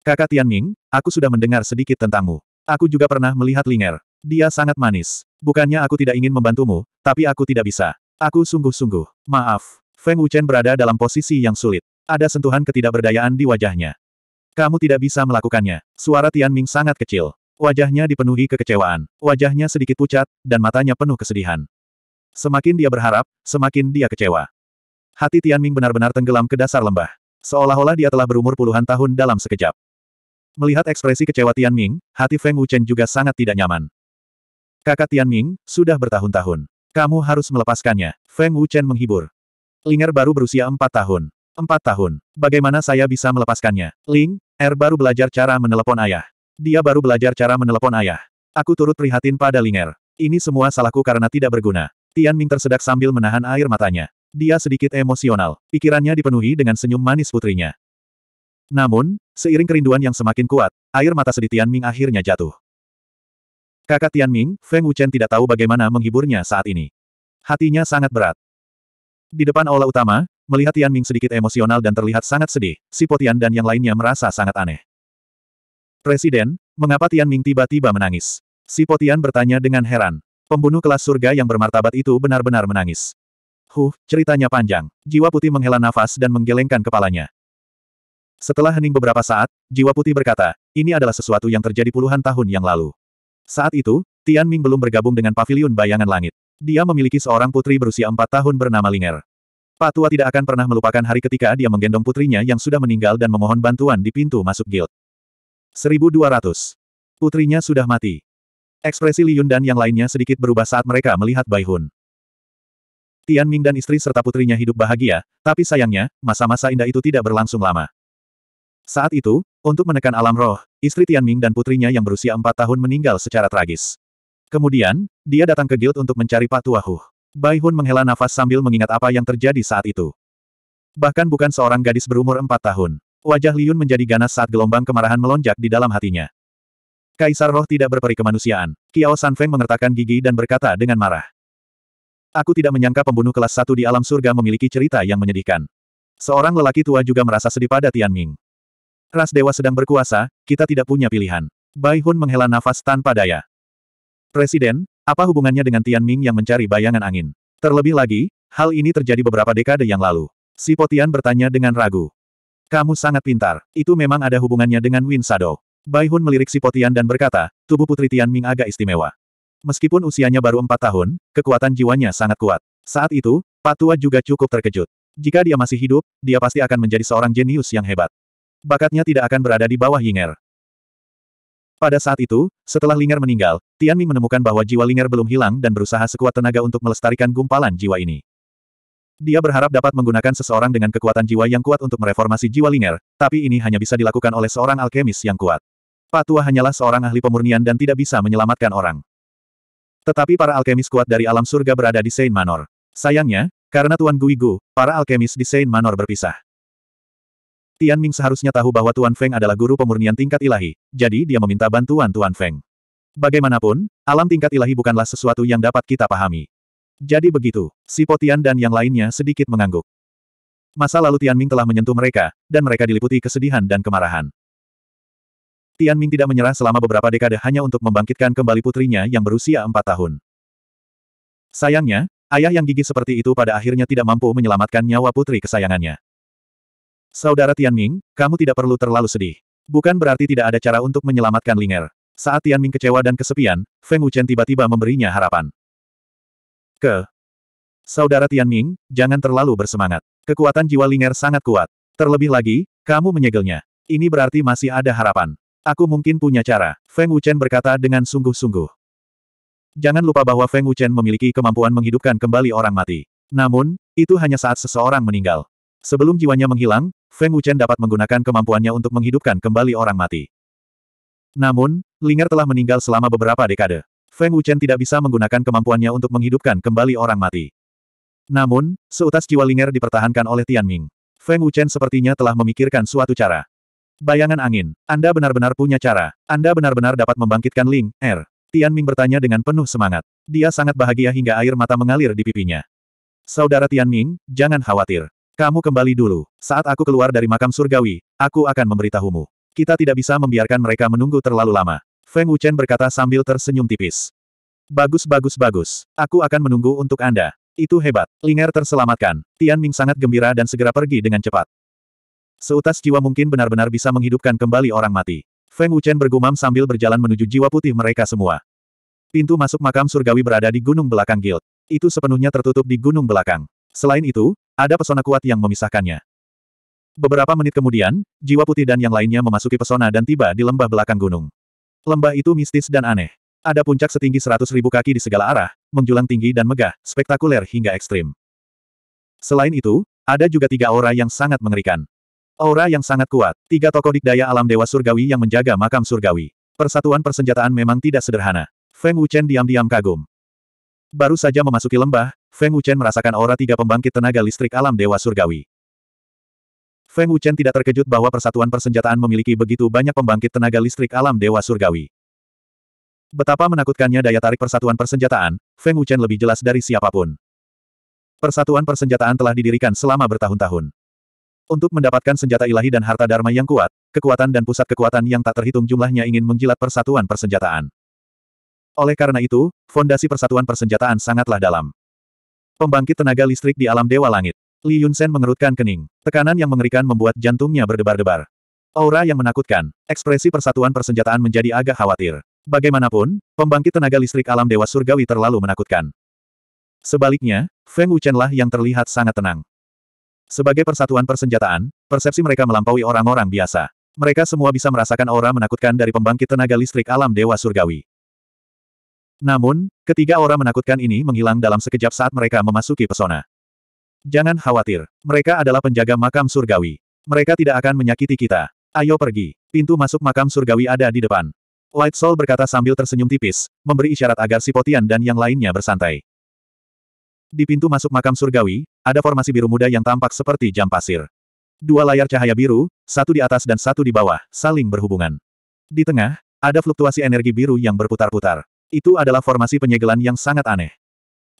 Kakak Tianming, aku sudah mendengar sedikit tentangmu. Aku juga pernah melihat Linger. Dia sangat manis. Bukannya aku tidak ingin membantumu, tapi aku tidak bisa. Aku sungguh-sungguh. Maaf. Feng Wuchen berada dalam posisi yang sulit. Ada sentuhan ketidakberdayaan di wajahnya. Kamu tidak bisa melakukannya. Suara Tianming sangat kecil. Wajahnya dipenuhi kekecewaan. Wajahnya sedikit pucat, dan matanya penuh kesedihan. Semakin dia berharap, semakin dia kecewa. Hati Tianming benar-benar tenggelam ke dasar lembah. Seolah-olah dia telah berumur puluhan tahun dalam sekejap. Melihat ekspresi kecewa Tian Ming, hati Feng Wuchen juga sangat tidak nyaman. Kakak Tian Ming, sudah bertahun-tahun. Kamu harus melepaskannya. Feng Wuchen menghibur. Linger baru berusia empat tahun. Empat tahun. Bagaimana saya bisa melepaskannya? Ling, Er baru belajar cara menelepon ayah. Dia baru belajar cara menelepon ayah. Aku turut prihatin pada Linger. Ini semua salahku karena tidak berguna. Tian Ming tersedak sambil menahan air matanya. Dia sedikit emosional. Pikirannya dipenuhi dengan senyum manis putrinya. Namun, seiring kerinduan yang semakin kuat, air mata sedih Tian Ming akhirnya jatuh. Kakak Tian Ming, Feng Wuchen tidak tahu bagaimana menghiburnya saat ini. Hatinya sangat berat. Di depan aula utama, melihat Tian Ming sedikit emosional dan terlihat sangat sedih, si Potian dan yang lainnya merasa sangat aneh. Presiden, mengapa Tian Ming tiba-tiba menangis? Si Potian bertanya dengan heran. Pembunuh kelas surga yang bermartabat itu benar-benar menangis. Huh, ceritanya panjang. Jiwa putih menghela nafas dan menggelengkan kepalanya. Setelah hening beberapa saat, Jiwa Putih berkata, ini adalah sesuatu yang terjadi puluhan tahun yang lalu. Saat itu, Tian Ming belum bergabung dengan Paviliun bayangan langit. Dia memiliki seorang putri berusia empat tahun bernama Linger. Pak tua tidak akan pernah melupakan hari ketika dia menggendong putrinya yang sudah meninggal dan memohon bantuan di pintu masuk guild. 1200. Putrinya sudah mati. Ekspresi Li Yun dan yang lainnya sedikit berubah saat mereka melihat Bai Hun. Tian Ming dan istri serta putrinya hidup bahagia, tapi sayangnya, masa-masa indah itu tidak berlangsung lama. Saat itu, untuk menekan alam roh, istri Tianming dan putrinya yang berusia empat tahun meninggal secara tragis. Kemudian, dia datang ke guild untuk mencari Pak Hu. Bai Hun menghela nafas sambil mengingat apa yang terjadi saat itu. Bahkan bukan seorang gadis berumur empat tahun. Wajah Liun menjadi ganas saat gelombang kemarahan melonjak di dalam hatinya. Kaisar roh tidak berperi kemanusiaan. Kiao Feng mengertakkan gigi dan berkata dengan marah. Aku tidak menyangka pembunuh kelas satu di alam surga memiliki cerita yang menyedihkan. Seorang lelaki tua juga merasa sedih pada Tianming. Ras Dewa sedang berkuasa, kita tidak punya pilihan. Bai Hun menghela nafas tanpa daya. Presiden, apa hubungannya dengan Tian Ming yang mencari bayangan angin? Terlebih lagi, hal ini terjadi beberapa dekade yang lalu. Si Potian bertanya dengan ragu. Kamu sangat pintar, itu memang ada hubungannya dengan Win Shadow. Bai Hun melirik si Potian dan berkata, tubuh putri Tian Ming agak istimewa. Meskipun usianya baru empat tahun, kekuatan jiwanya sangat kuat. Saat itu, Patua juga cukup terkejut. Jika dia masih hidup, dia pasti akan menjadi seorang jenius yang hebat. Bakatnya tidak akan berada di bawah Yinger. Pada saat itu, setelah Linger meninggal, Tian Ming menemukan bahwa jiwa Linger belum hilang dan berusaha sekuat tenaga untuk melestarikan gumpalan jiwa ini. Dia berharap dapat menggunakan seseorang dengan kekuatan jiwa yang kuat untuk mereformasi jiwa Linger, tapi ini hanya bisa dilakukan oleh seorang alkemis yang kuat. Patua hanyalah seorang ahli pemurnian dan tidak bisa menyelamatkan orang. Tetapi para alkemis kuat dari alam surga berada di Saint Manor. Sayangnya, karena Tuan Guiguo, para alkemis di Saint Manor berpisah. Tian Ming seharusnya tahu bahwa Tuan Feng adalah guru pemurnian tingkat ilahi, jadi dia meminta bantuan Tuan Feng. Bagaimanapun, alam tingkat ilahi bukanlah sesuatu yang dapat kita pahami. Jadi begitu, si Potian dan yang lainnya sedikit mengangguk. Masa lalu Tian Ming telah menyentuh mereka, dan mereka diliputi kesedihan dan kemarahan. Tian Ming tidak menyerah selama beberapa dekade hanya untuk membangkitkan kembali putrinya yang berusia empat tahun. Sayangnya, ayah yang gigih seperti itu pada akhirnya tidak mampu menyelamatkan nyawa putri kesayangannya. Saudara Tianming, kamu tidak perlu terlalu sedih. Bukan berarti tidak ada cara untuk menyelamatkan Linger. Saat Tianming kecewa dan kesepian, Feng Wuchen tiba-tiba memberinya harapan. Ke. Saudara Tianming, jangan terlalu bersemangat. Kekuatan jiwa Linger sangat kuat. Terlebih lagi, kamu menyegelnya. Ini berarti masih ada harapan. Aku mungkin punya cara, Feng Wuchen berkata dengan sungguh-sungguh. Jangan lupa bahwa Feng Wuchen memiliki kemampuan menghidupkan kembali orang mati. Namun, itu hanya saat seseorang meninggal. Sebelum jiwanya menghilang, Feng Wuchen dapat menggunakan kemampuannya untuk menghidupkan kembali orang mati. Namun, Linger telah meninggal selama beberapa dekade. Feng Wuchen tidak bisa menggunakan kemampuannya untuk menghidupkan kembali orang mati. Namun, seutas jiwa Linger dipertahankan oleh Tian Ming. Feng Wuchen sepertinya telah memikirkan suatu cara. Bayangan angin, Anda benar-benar punya cara. Anda benar-benar dapat membangkitkan Ling, Er. Tian Ming bertanya dengan penuh semangat. Dia sangat bahagia hingga air mata mengalir di pipinya. Saudara Tian Ming, jangan khawatir. Kamu kembali dulu. Saat aku keluar dari makam surgawi, aku akan memberitahumu. Kita tidak bisa membiarkan mereka menunggu terlalu lama. Feng Wuchen berkata sambil tersenyum tipis. Bagus bagus bagus. Aku akan menunggu untuk Anda. Itu hebat. Linger terselamatkan. Tian Ming sangat gembira dan segera pergi dengan cepat. Seutas jiwa mungkin benar-benar bisa menghidupkan kembali orang mati. Feng Wuchen bergumam sambil berjalan menuju jiwa putih mereka semua. Pintu masuk makam surgawi berada di gunung belakang guild. Itu sepenuhnya tertutup di gunung belakang. Selain itu, ada pesona kuat yang memisahkannya. Beberapa menit kemudian, jiwa putih dan yang lainnya memasuki pesona dan tiba di lembah belakang gunung. Lembah itu mistis dan aneh. Ada puncak setinggi seratus ribu kaki di segala arah, menjulang tinggi dan megah, spektakuler hingga ekstrim. Selain itu, ada juga tiga aura yang sangat mengerikan. Aura yang sangat kuat, tiga tokoh dikdaya alam dewa surgawi yang menjaga makam surgawi. Persatuan persenjataan memang tidak sederhana. Feng Wuchen diam-diam kagum. Baru saja memasuki lembah, Feng Wuchen merasakan aura tiga pembangkit tenaga listrik alam Dewa Surgawi. Feng Wuchen tidak terkejut bahwa persatuan persenjataan memiliki begitu banyak pembangkit tenaga listrik alam Dewa Surgawi. Betapa menakutkannya daya tarik persatuan persenjataan, Feng Wuchen lebih jelas dari siapapun. Persatuan persenjataan telah didirikan selama bertahun-tahun. Untuk mendapatkan senjata ilahi dan harta dharma yang kuat, kekuatan dan pusat kekuatan yang tak terhitung jumlahnya ingin menjilat persatuan persenjataan. Oleh karena itu, fondasi persatuan persenjataan sangatlah dalam. Pembangkit tenaga listrik di alam Dewa Langit. Li Yunsen mengerutkan kening. Tekanan yang mengerikan membuat jantungnya berdebar-debar. Aura yang menakutkan. Ekspresi persatuan persenjataan menjadi agak khawatir. Bagaimanapun, pembangkit tenaga listrik alam Dewa Surgawi terlalu menakutkan. Sebaliknya, Feng Wuchenlah yang terlihat sangat tenang. Sebagai persatuan persenjataan, persepsi mereka melampaui orang-orang biasa. Mereka semua bisa merasakan aura menakutkan dari pembangkit tenaga listrik alam Dewa Surgawi. Namun, ketiga aura menakutkan ini menghilang dalam sekejap saat mereka memasuki pesona. Jangan khawatir, mereka adalah penjaga makam surgawi. Mereka tidak akan menyakiti kita. Ayo pergi. Pintu masuk makam surgawi ada di depan. White Soul berkata sambil tersenyum tipis, memberi isyarat agar si Potian dan yang lainnya bersantai. Di pintu masuk makam surgawi, ada formasi biru muda yang tampak seperti jam pasir. Dua layar cahaya biru, satu di atas dan satu di bawah, saling berhubungan. Di tengah, ada fluktuasi energi biru yang berputar-putar. Itu adalah formasi penyegelan yang sangat aneh.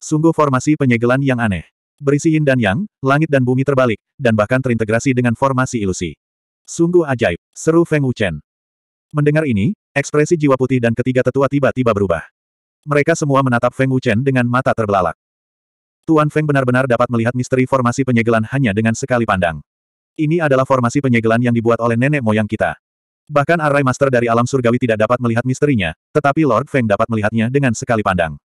Sungguh formasi penyegelan yang aneh. Berisi yin dan yang, langit dan bumi terbalik, dan bahkan terintegrasi dengan formasi ilusi. Sungguh ajaib, seru Feng Wuchen. Mendengar ini, ekspresi jiwa putih dan ketiga tetua tiba-tiba berubah. Mereka semua menatap Feng Wuchen dengan mata terbelalak. Tuan Feng benar-benar dapat melihat misteri formasi penyegelan hanya dengan sekali pandang. Ini adalah formasi penyegelan yang dibuat oleh nenek moyang kita. Bahkan Arai Master dari alam surgawi tidak dapat melihat misterinya, tetapi Lord Feng dapat melihatnya dengan sekali pandang.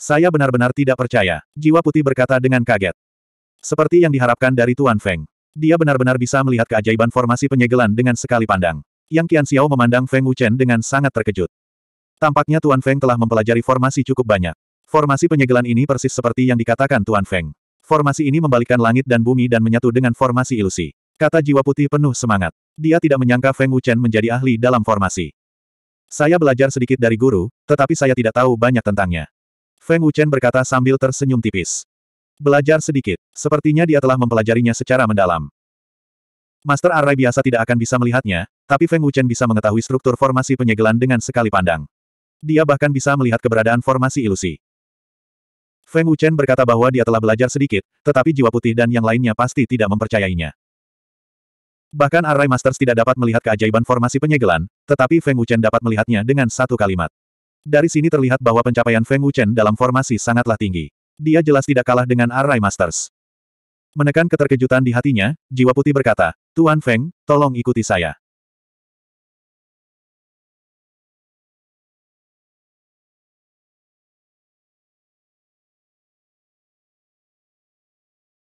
Saya benar-benar tidak percaya, Jiwa Putih berkata dengan kaget. Seperti yang diharapkan dari Tuan Feng. Dia benar-benar bisa melihat keajaiban formasi penyegelan dengan sekali pandang. Yang Qian Xiao memandang Feng Wuchen dengan sangat terkejut. Tampaknya Tuan Feng telah mempelajari formasi cukup banyak. Formasi penyegelan ini persis seperti yang dikatakan Tuan Feng. Formasi ini membalikkan langit dan bumi dan menyatu dengan formasi ilusi. Kata jiwa putih penuh semangat. Dia tidak menyangka Feng Wuchen menjadi ahli dalam formasi. Saya belajar sedikit dari guru, tetapi saya tidak tahu banyak tentangnya. Feng Wuchen berkata sambil tersenyum tipis. Belajar sedikit, sepertinya dia telah mempelajarinya secara mendalam. Master Arai biasa tidak akan bisa melihatnya, tapi Feng Wuchen bisa mengetahui struktur formasi penyegelan dengan sekali pandang. Dia bahkan bisa melihat keberadaan formasi ilusi. Feng Wuchen berkata bahwa dia telah belajar sedikit, tetapi jiwa putih dan yang lainnya pasti tidak mempercayainya. Bahkan Array Masters tidak dapat melihat keajaiban formasi penyegelan, tetapi Feng Wuchen dapat melihatnya dengan satu kalimat. Dari sini terlihat bahwa pencapaian Feng Wuchen dalam formasi sangatlah tinggi. Dia jelas tidak kalah dengan Array Masters. Menekan keterkejutan di hatinya, Jiwa Putih berkata, Tuan Feng, tolong ikuti saya.